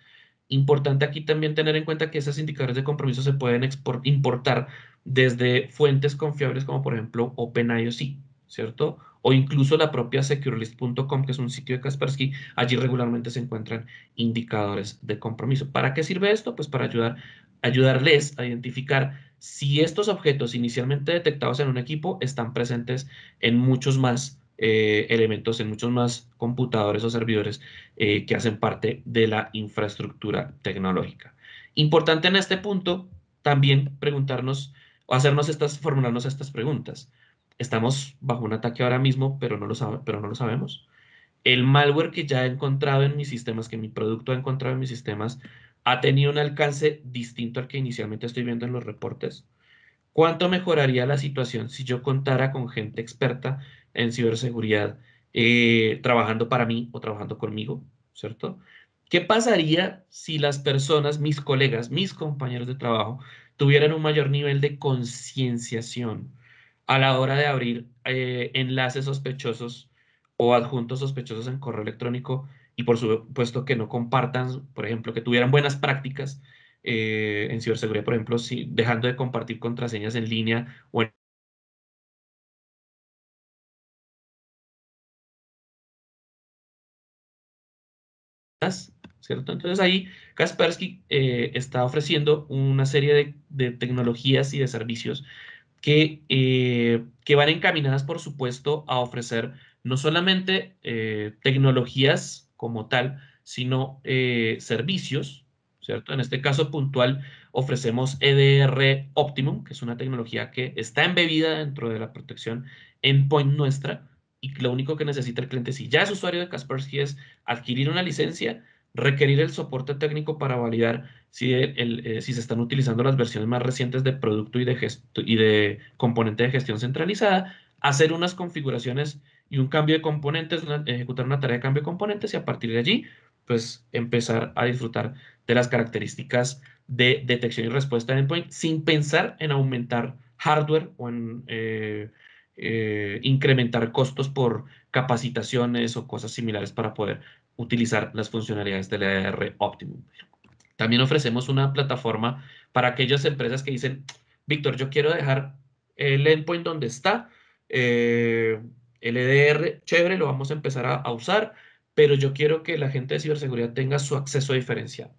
Importante aquí también tener en cuenta que esos indicadores de compromiso se pueden importar desde fuentes confiables como por ejemplo OpenIOC, ¿cierto? o incluso la propia securelist.com, que es un sitio de Kaspersky, allí regularmente se encuentran indicadores de compromiso. ¿Para qué sirve esto? Pues para ayudar, ayudarles a identificar si estos objetos inicialmente detectados en un equipo están presentes en muchos más eh, elementos, en muchos más computadores o servidores eh, que hacen parte de la infraestructura tecnológica. Importante en este punto también preguntarnos o hacernos estas, formularnos estas preguntas estamos bajo un ataque ahora mismo, pero no lo, sabe, pero no lo sabemos. El malware que ya he encontrado en mis sistemas, que mi producto ha encontrado en mis sistemas, ha tenido un alcance distinto al que inicialmente estoy viendo en los reportes. ¿Cuánto mejoraría la situación si yo contara con gente experta en ciberseguridad eh, trabajando para mí o trabajando conmigo? ¿Cierto? ¿Qué pasaría si las personas, mis colegas, mis compañeros de trabajo, tuvieran un mayor nivel de concienciación? a la hora de abrir eh, enlaces sospechosos o adjuntos sospechosos en correo electrónico y por supuesto que no compartan, por ejemplo, que tuvieran buenas prácticas eh, en ciberseguridad, por ejemplo, si, dejando de compartir contraseñas en línea o en ¿cierto? Entonces ahí Kaspersky eh, está ofreciendo una serie de, de tecnologías y de servicios eh, que, van encaminadas, por supuesto, a ofrecer no solamente eh, tecnologías como tal, sino eh, servicios, ¿cierto? En este caso puntual, ofrecemos EDR Optimum, que es una tecnología que está embebida dentro de la protección endpoint nuestra y lo único que necesita el cliente, si ya es usuario de Kaspersky, es adquirir una licencia requerir el soporte técnico para validar si, eh, si se están utilizando las versiones más recientes de producto y de, y de componente de gestión centralizada, hacer unas configuraciones y un cambio de componentes, ejecutar una tarea de cambio de componentes y a partir de allí, pues empezar a disfrutar de las características de detección y respuesta de endpoint sin pensar en aumentar hardware o en eh, eh, incrementar costos por capacitaciones o cosas similares para poder utilizar las funcionalidades del EDR Optimum. También ofrecemos una plataforma para aquellas empresas que dicen, Víctor, yo quiero dejar el endpoint donde está, eh, el EDR, chévere, lo vamos a empezar a, usar, pero yo quiero que la gente de ciberseguridad tenga su acceso diferenciado.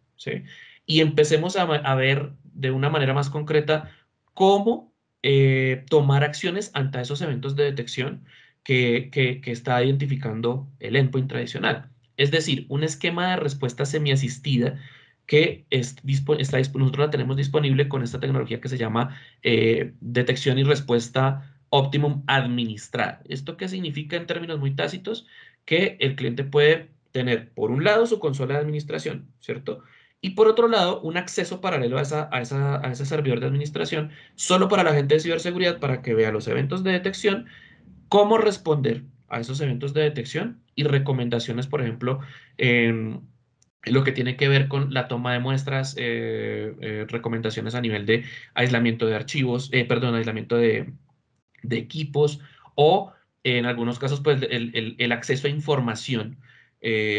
Y empecemos a, ver de una manera más concreta cómo eh, tomar acciones ante esos eventos de detección que está identificando el endpoint tradicional. Es decir, un esquema de respuesta semi-asistida que está, nosotros la tenemos disponible con esta tecnología que se llama eh, detección y respuesta optimum administrada. ¿Esto qué significa en términos muy tácitos? Que el cliente puede tener, por un lado, su consola de administración, ¿cierto? Y por otro lado, un acceso paralelo a, esa, a ese servidor de administración, solo para la gente de ciberseguridad, para que vea los eventos de detección, cómo responder a esos eventos de detección y recomendaciones, por ejemplo, en lo que tiene que ver con la toma de muestras, eh, eh, recomendaciones a nivel de aislamiento de archivos, eh, perdón, aislamiento de, equipos o en algunos casos, pues el, acceso a información.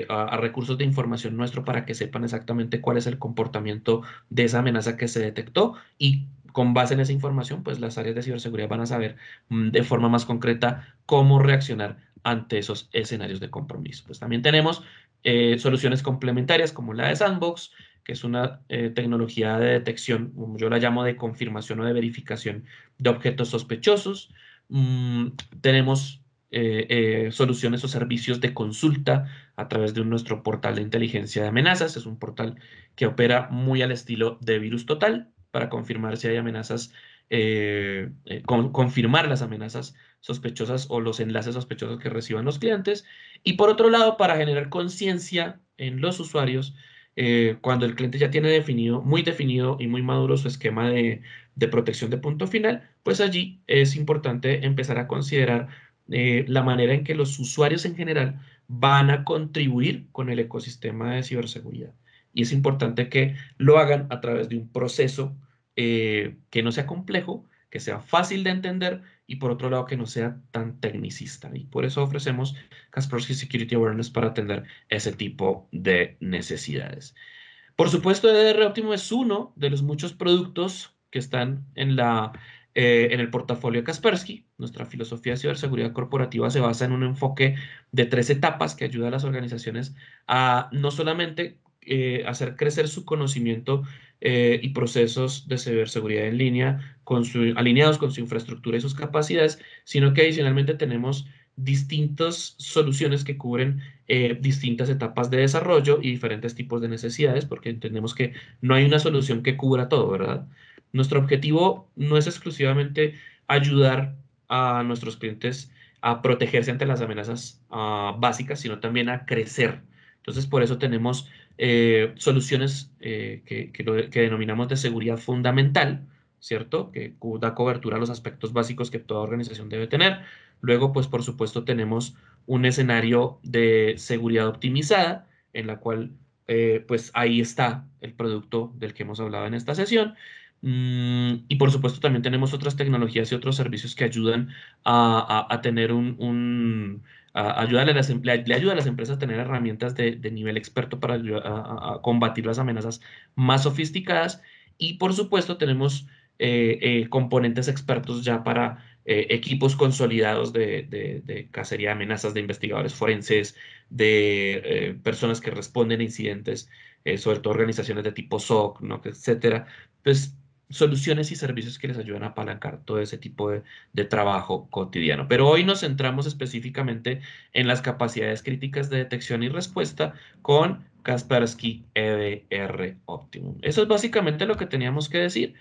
a, a, recursos de información nuestro para que sepan exactamente cuál es el comportamiento de esa amenaza que se detectó y con base en esa información, pues las áreas de ciberseguridad van a saber mm, de forma más concreta cómo reaccionar ante esos escenarios de compromiso. Pues también tenemos eh, soluciones complementarias como la de Sandbox, que es una eh, tecnología de detección, mm, yo la llamo de confirmación o de verificación de objetos sospechosos. Mm, tenemos eh, soluciones o servicios de consulta a través de nuestro portal de inteligencia de amenazas. Es un portal que opera muy al estilo de Virus Total para confirmar si hay amenazas, eh, eh, confirmar las amenazas sospechosas o los enlaces sospechosos que reciban los clientes. Y por otro lado, para generar conciencia en los usuarios eh, cuando el cliente ya tiene definido, muy definido y muy maduro su esquema de, protección de punto final, pues allí es importante empezar a considerar la manera en que los usuarios en general van a contribuir con el ecosistema de ciberseguridad y es importante que lo hagan a través de un proceso eh, que no sea complejo, que sea fácil de entender y por otro lado que no sea tan tecnicista. Y por eso ofrecemos Kaspersky Security Awareness para atender ese tipo de necesidades. Por supuesto, EDR Optimo es uno de los muchos productos que están en, la, eh, en el portafolio de Kaspersky. Nuestra filosofía de ciberseguridad corporativa se basa en un enfoque de tres etapas que ayuda a las organizaciones a no solamente eh, hacer crecer su conocimiento eh, y procesos de ciberseguridad en línea con alineados con su infraestructura y sus capacidades, sino que adicionalmente tenemos distintas soluciones que cubren eh, distintas etapas de desarrollo y diferentes tipos de necesidades, porque entendemos que no hay una solución que cubra todo, ¿verdad? Nuestro objetivo no es exclusivamente ayudar a nuestros clientes a protegerse ante las amenazas ah, básicas, sino también a crecer. Entonces, por eso tenemos eh, soluciones eh, que, denominamos de seguridad fundamental, ¿cierto? Que da cobertura a los aspectos básicos que toda organización debe tener. Luego, pues por supuesto, tenemos un escenario de seguridad optimizada, en la cual, eh, pues ahí está el producto del que hemos hablado en esta sesión. Mm, y por supuesto también tenemos otras tecnologías y otros servicios que ayudan a, tener un Em, le, ayuda a las empresas a tener herramientas de, nivel experto para combatir las amenazas más sofisticadas. Y por supuesto tenemos eh, eh, componentes expertos ya para eh, equipos consolidados de, cacería de amenazas, de investigadores forenses, de personas que responden a incidentes, sobre todo organizaciones de tipo SOC, ¿no? etcétera. Pues soluciones y servicios que les ayudan a apalancar todo ese tipo de, trabajo cotidiano. Pero hoy nos centramos específicamente en las capacidades críticas de detección y respuesta con Kaspersky EDR Optimum. Eso es básicamente lo que teníamos que decir.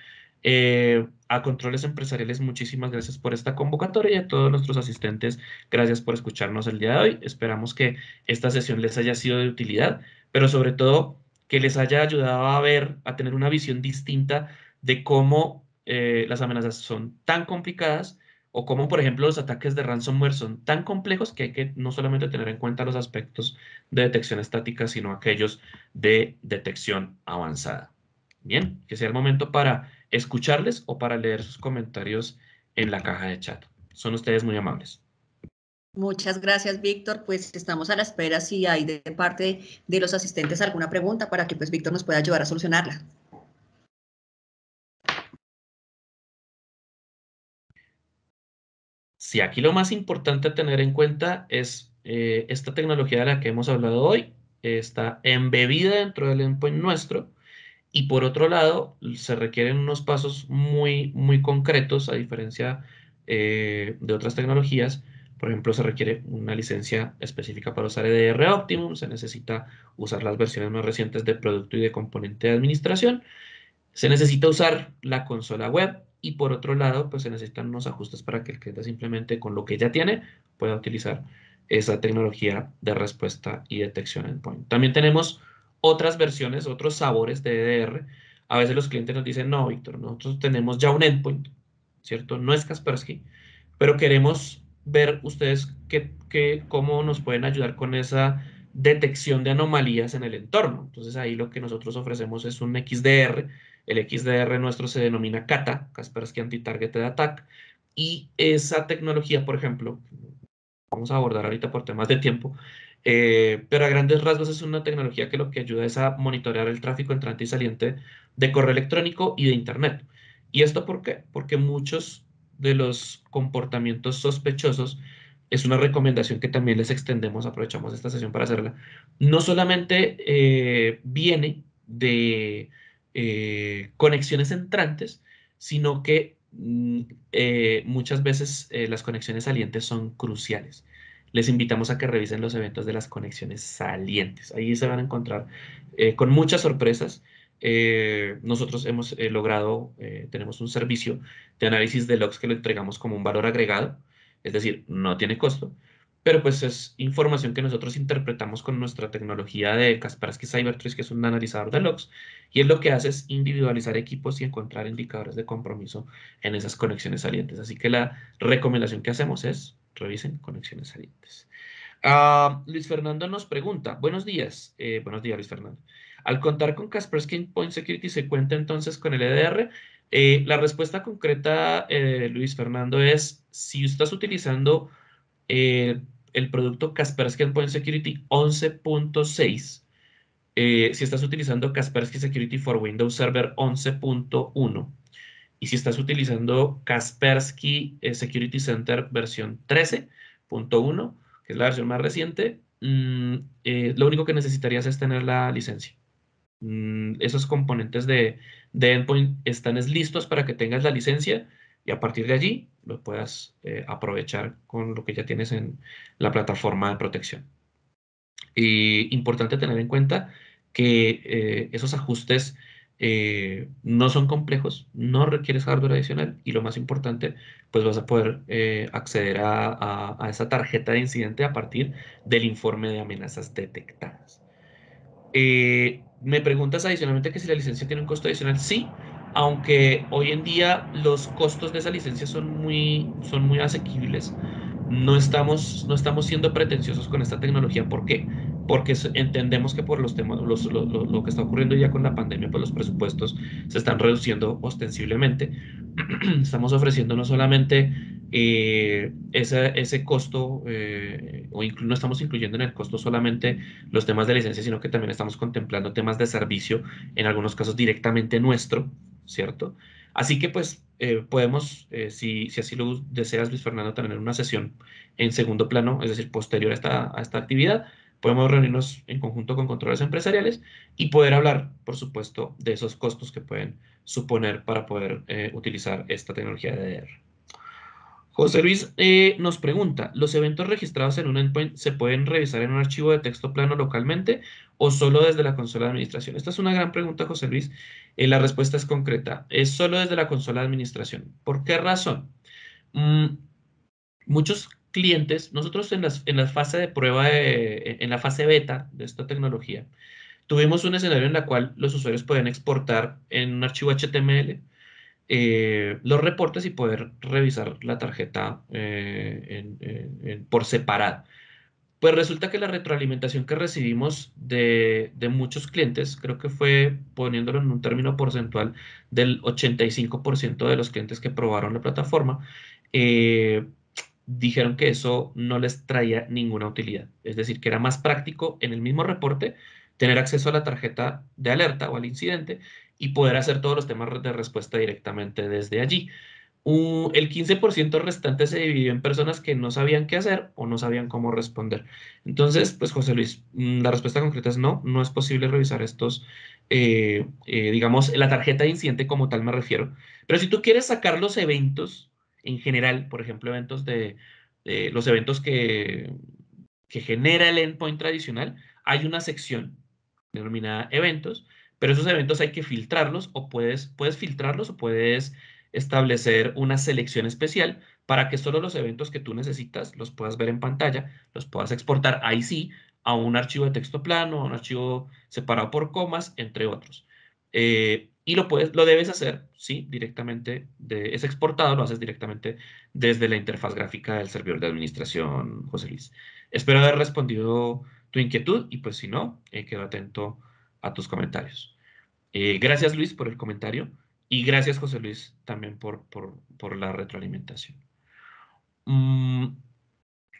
Eh, a Controles Empresariales, muchísimas gracias por esta convocatoria y a todos nuestros asistentes, gracias por escucharnos el día de hoy. Esperamos que esta sesión les haya sido de utilidad, pero sobre todo que les haya ayudado a ver, a tener una visión distinta de cómo eh, las amenazas son tan complicadas o cómo, por ejemplo, los ataques de ransomware son tan complejos que hay que no solamente tener en cuenta los aspectos de detección estática, sino aquellos de detección avanzada. Bien, que sea el momento para escucharles o para leer sus comentarios en la caja de chat. Son ustedes muy amables. Muchas gracias, Víctor. Pues estamos a la espera si hay de parte de los asistentes alguna pregunta para que pues Víctor nos pueda ayudar a solucionarla. Si aquí lo más importante a tener en cuenta es eh, esta tecnología de la que hemos hablado hoy, está embebida dentro del endpoint nuestro. Y por otro lado, se requieren unos pasos muy, muy concretos, a diferencia eh, de otras tecnologías. Por ejemplo, se requiere una licencia específica para usar EDR Optimum, se necesita usar las versiones más recientes de producto y de componente de administración, se necesita usar la consola web, y por otro lado, pues se necesitan unos ajustes para que el cliente simplemente con lo que ya tiene pueda utilizar esa tecnología de respuesta y detección endpoint. También tenemos otras versiones, otros sabores de EDR. A veces los clientes nos dicen, no, Víctor, nosotros tenemos ya un endpoint, ¿cierto? No es Kaspersky, pero queremos ver ustedes qué, cómo nos pueden ayudar con esa detección de anomalías en el entorno. Entonces ahí lo que nosotros ofrecemos es un XDR, el XDR nuestro se denomina CATA, Kaspersky Anti-Targeted Attack, y esa tecnología, por ejemplo, vamos a abordar ahorita por temas de tiempo, eh, pero a grandes rasgos es una tecnología que lo que ayuda es a monitorear el tráfico entrante y saliente de correo electrónico y de Internet. ¿Y esto por qué? Porque muchos de los comportamientos sospechosos es una recomendación que también les extendemos, aprovechamos esta sesión para hacerla, no solamente eh, viene de eh, conexiones entrantes, sino que mm, eh, muchas veces eh, las conexiones salientes son cruciales. Les invitamos a que revisen los eventos de las conexiones salientes. Ahí se van a encontrar con muchas sorpresas. nosotros hemos logrado, tenemos un servicio de análisis de logs que lo entregamos como un valor agregado, es decir, no tiene costo, pero pues es información que nosotros interpretamos con nuestra tecnología de Kaspersky Cybertrace, que es un analizador de logs, y es lo que hace es individualizar equipos y encontrar indicadores de compromiso en esas conexiones salientes. Así que la recomendación que hacemos es, revisen conexiones salientes. Ah, Luis Fernando nos pregunta, buenos días, eh, buenos días Luis Fernando. Al contar con Kaspersky Point Security, ¿se cuenta entonces con el EDR? Eh, la respuesta concreta, eh, Luis Fernando, es si estás utilizando eh, el producto Kaspersky Endpoint Security 11.6. Eh, si estás utilizando Kaspersky Security for Windows Server 11.1 y si estás utilizando Kaspersky eh, Security Center versión 13.1, que es la versión más reciente, mm, lo único que necesitarías es tener la licencia. Mm, esos componentes de Endpoint están listos para que tengas la licencia y a partir de allí lo puedas eh, aprovechar con lo que ya tienes en la plataforma de protección. importante tener en cuenta que eh, esos ajustes eh, no son complejos, no requieres hardware adicional y lo más importante, pues vas a poder acceder a, esa tarjeta de incidente a partir del informe de amenazas detectadas. me preguntas adicionalmente que si la licencia tiene un costo adicional, sí, aunque hoy en día los costos de esa licencia son muy, son muy asequibles, no estamos, no estamos siendo pretenciosos con esta tecnología. ¿Por qué? Porque entendemos que por los temas, lo, lo, que está ocurriendo ya con la pandemia, pues los presupuestos se están reduciendo ostensiblemente. Estamos ofreciendo no solamente eh, ese, ese, costo, eh, o no estamos incluyendo en el costo solamente los temas de licencia, sino que también estamos contemplando temas de servicio, en algunos casos directamente nuestro, ¿cierto? Así que pues eh, podemos, eh, si, así lo deseas, Luis Fernando, tener una sesión en segundo plano, es decir, posterior a esta, actividad, podemos reunirnos en conjunto con controles empresariales y poder hablar, por supuesto, de esos costos que pueden suponer para poder eh, utilizar esta tecnología de e DR. José Luis nos pregunta, ¿los eventos registrados en un endpoint se pueden revisar en un archivo de texto plano localmente o solo desde la consola de administración? Esta es una gran pregunta, José Luis. Eh, la respuesta es concreta. Es solo desde la consola de administración. ¿Por qué razón? Mm, muchos clientes, nosotros en, la fase de prueba, en la fase beta de esta tecnología, tuvimos un escenario en el cual los usuarios pueden exportar en un archivo HTML eh, los reportes y poder revisar la tarjeta eh, por separado. Pues resulta que la retroalimentación que recibimos de, muchos clientes, creo que fue, poniéndolo en un término porcentual, del 85% de los clientes que probaron la plataforma, eh, dijeron que eso no les traía ninguna utilidad. Es decir, que era más práctico en el mismo reporte tener acceso a la tarjeta de alerta o al incidente y poder hacer todos los temas de respuesta directamente desde allí el 15% restante se dividió en personas que no sabían qué hacer o no sabían cómo responder. Entonces, pues José Luis, mm, la respuesta concreta es no, no es posible revisar estos, eh, eh, digamos, la tarjeta de incidente como tal me refiero. Pero si tú quieres sacar los eventos en general, por ejemplo, eventos de, de los eventos que, que genera el endpoint tradicional, hay una sección denominada eventos, pero esos eventos hay que filtrarlos o puedes, puedes filtrarlos o puedes establecer una selección especial para que solo los eventos que tú necesitas los puedas ver en pantalla, los puedas exportar ahí sí a un archivo de texto plano, a un archivo separado por comas, entre otros. Eh, y lo, puedes, lo debes hacer, sí, directamente, es exportado, lo haces directamente desde la interfaz gráfica del servidor de administración, José Luis. Espero haber respondido tu inquietud y pues si no, eh, quedo atento a tus comentarios. Eh, gracias Luis por el comentario. Y gracias, José Luis, también por, por, la retroalimentación. Mm,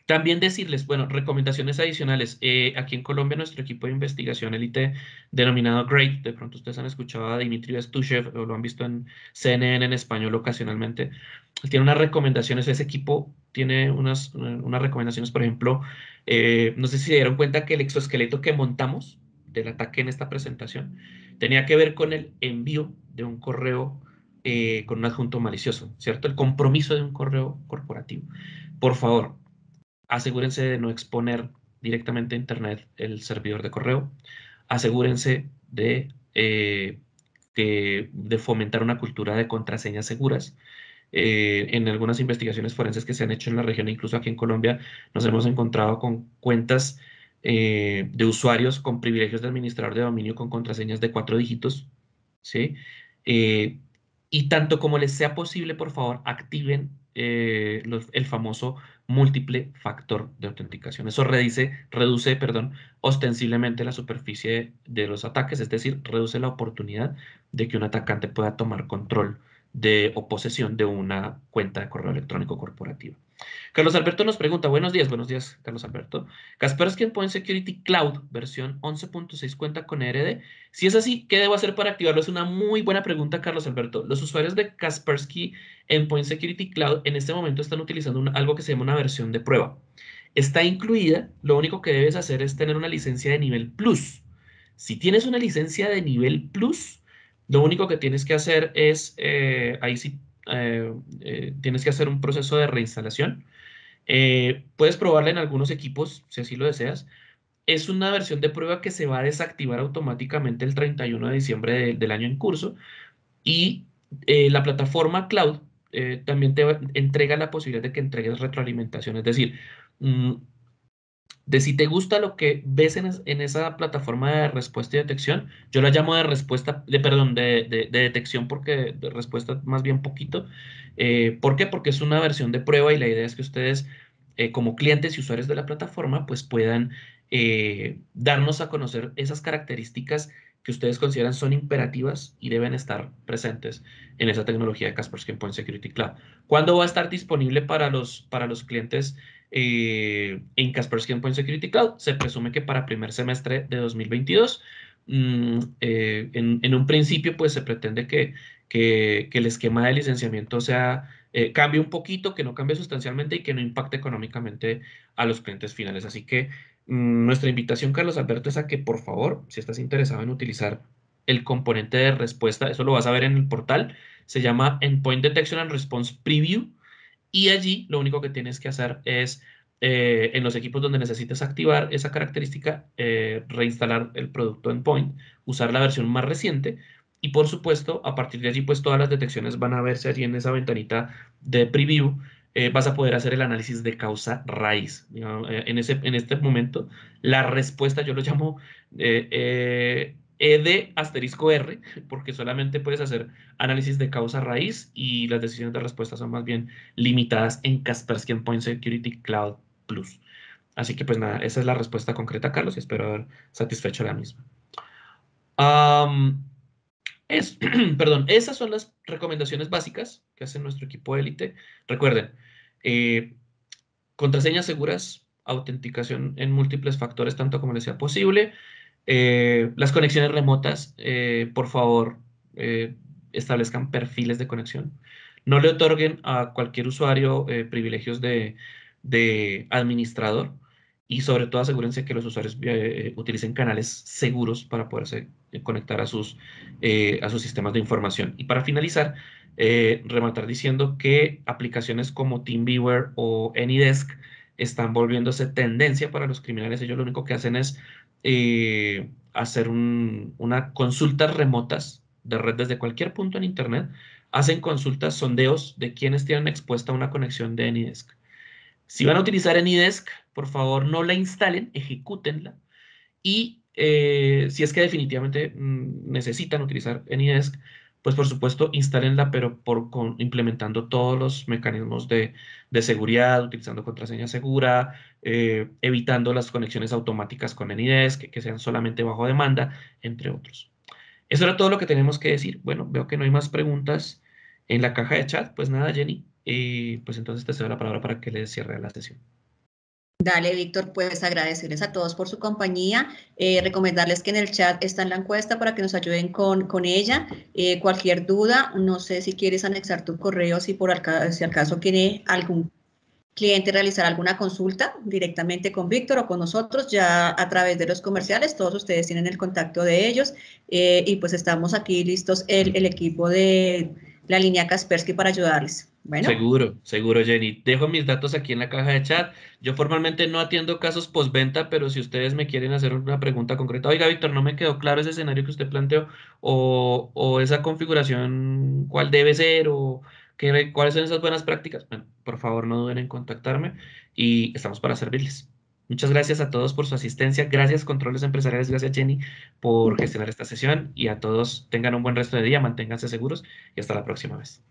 también decirles, bueno, recomendaciones adicionales. Eh, aquí en Colombia, nuestro equipo de investigación élite denominado GREAT, de pronto ustedes han escuchado a Dimitri Vestushev o lo han visto en CNN en español ocasionalmente, tiene unas recomendaciones, ese equipo tiene unas, eh, unas recomendaciones, por ejemplo, eh, no sé si se dieron cuenta que el exoesqueleto que montamos, del ataque en esta presentación tenía que ver con el envío de un correo eh, con un adjunto malicioso, ¿cierto? El compromiso de un correo corporativo. Por favor, asegúrense de no exponer directamente a Internet el servidor de correo. Asegúrense de, eh, fomentar una cultura de contraseñas seguras. Eh, en algunas investigaciones forenses que se han hecho en la región, incluso aquí en Colombia, nos hemos encontrado con cuentas eh, de usuarios con privilegios de administrador de dominio con contraseñas de cuatro dígitos. Eh, y tanto como les sea posible, por favor, activen eh, el famoso múltiple factor de autenticación. Eso reduce perdón, ostensiblemente la superficie de los ataques, es decir, reduce la oportunidad de que un atacante pueda tomar control de, o posesión de una cuenta de correo electrónico corporativa. Carlos Alberto nos pregunta, buenos días, buenos días, Carlos Alberto. Kaspersky Endpoint Security Cloud, versión 11.6 cuenta con RD. Si es así, ¿qué debo hacer para activarlo? Es una muy buena pregunta, Carlos Alberto. Los usuarios de Kaspersky Endpoint Security Cloud en este momento están utilizando algo que se llama una versión de prueba. Está incluida, lo único que debes hacer es tener una licencia de nivel plus. Si tienes una licencia de nivel plus, lo único que tienes que hacer es, eh, ahí sí, eh, eh, tienes que hacer un proceso de reinstalación. puedes probarla en algunos equipos, si así lo deseas. Es una versión de prueba que se va a desactivar automáticamente el 31 de diciembre del año en curso. Y la plataforma cloud también te entrega la posibilidad de que entregues retroalimentación. Es decir, mm, de si te gusta lo que ves en, esa plataforma de respuesta y detección, yo la llamo de respuesta, de, perdón, de, detección porque de respuesta más bien poquito. Eh, ¿Por qué? Porque es una versión de prueba y la idea es que ustedes, eh, como clientes y usuarios de la plataforma, pues puedan eh, darnos a conocer esas características que ustedes consideran son imperativas y deben estar presentes en esa tecnología de Kaspersky Point Security Cloud. ¿Cuándo va a estar disponible para los, para los clientes? eh, en Kaspersky Endpoint Security Cloud. Se presume que para primer semestre de 2022, mm, eh, en, un principio, pues se pretende que, el esquema de licenciamiento sea eh, cambie un poquito, que no cambie sustancialmente y que no impacte económicamente a los clientes finales. Así que mm, nuestra invitación, Carlos Alberto, es a que por favor, si estás interesado en utilizar el componente de respuesta, eso lo vas a ver en el portal, se llama Endpoint Detection and Response Preview y allí lo único que tienes que hacer es, eh, en los equipos donde necesites activar esa característica, eh, reinstalar el producto endpoint, usar la versión más reciente y por supuesto, a partir de allí, pues todas las detecciones van a verse allí en esa ventanita de preview. Eh, vas a poder hacer el análisis de causa raíz. En, ese, en este momento, la respuesta, yo lo llamo e de asterisco R, porque solamente puedes hacer análisis de causa raíz y las decisiones de respuesta son más bien limitadas en Kaspersky Point Security Cloud Plus. Así que pues nada, esa es la respuesta concreta, Carlos, y espero haber satisfecho la misma. es, perdón, esas son las recomendaciones básicas que hace nuestro equipo élite. Recuerden, eh, contraseñas seguras, autenticación en múltiples factores, tanto como les sea posible, eh, las conexiones remotas, eh, por favor, eh, establezcan perfiles de conexión. No le otorguen a cualquier usuario privilegios de, administrador y sobre todo asegúrense que los usuarios utilicen canales seguros para poderse conectar a sus, a sus sistemas de información. Y para finalizar, rematar diciendo que aplicaciones como TeamViewer o AnyDesk están volviéndose tendencia para los criminales. Ellos lo único que hacen es eh, hacer una consulta remotas de red desde cualquier punto en Internet, hacen consultas, sondeos de quienes tienen expuesta una conexión de AnyDesk. Si van a utilizar AnyDesk, por favor no la instalen, ejecútenla y eh, si es que definitivamente mm, necesitan utilizar AnyDesk, pues por supuesto, instálenla, pero por, implementando todos los mecanismos de, seguridad, utilizando contraseña segura, eh, evitando las conexiones automáticas con NIDES, que, que sean solamente bajo demanda, entre otros. Eso era todo lo que tenemos que decir. Bueno, veo que no hay más preguntas en la caja de chat. Pues nada, Jenny, y eh, pues entonces te cedo la palabra para que le cierre la sesión. Dale, Víctor, pues agradecerles a todos por su compañía, eh, recomendarles que en el chat está en la encuesta para que nos ayuden con, con ella. Eh, cualquier duda, no sé si quieres anexar tu correo, si por al, caso quiere algún cliente realizar alguna consulta directamente con Víctor o con nosotros, ya a través de los comerciales, todos ustedes tienen el contacto de ellos eh, y pues estamos aquí listos el, el equipo de la línea Kaspersky para ayudarles. Seguro, seguro, Jenny. Dejo mis datos aquí en la caja de chat. Yo formalmente no atiendo casos postventa, pero si ustedes me quieren hacer una pregunta concreta, oiga, Víctor, no me quedó claro ese escenario que usted planteó o, esa configuración, cuál debe ser o cuáles son esas buenas prácticas. Bueno, por favor, no duden en contactarme y estamos para servirles. Muchas gracias a todos por su asistencia. Gracias, Controles Empresariales. Gracias, Jenny, por gestionar esta sesión. Y a todos tengan un buen resto de día, manténganse seguros y hasta la próxima vez.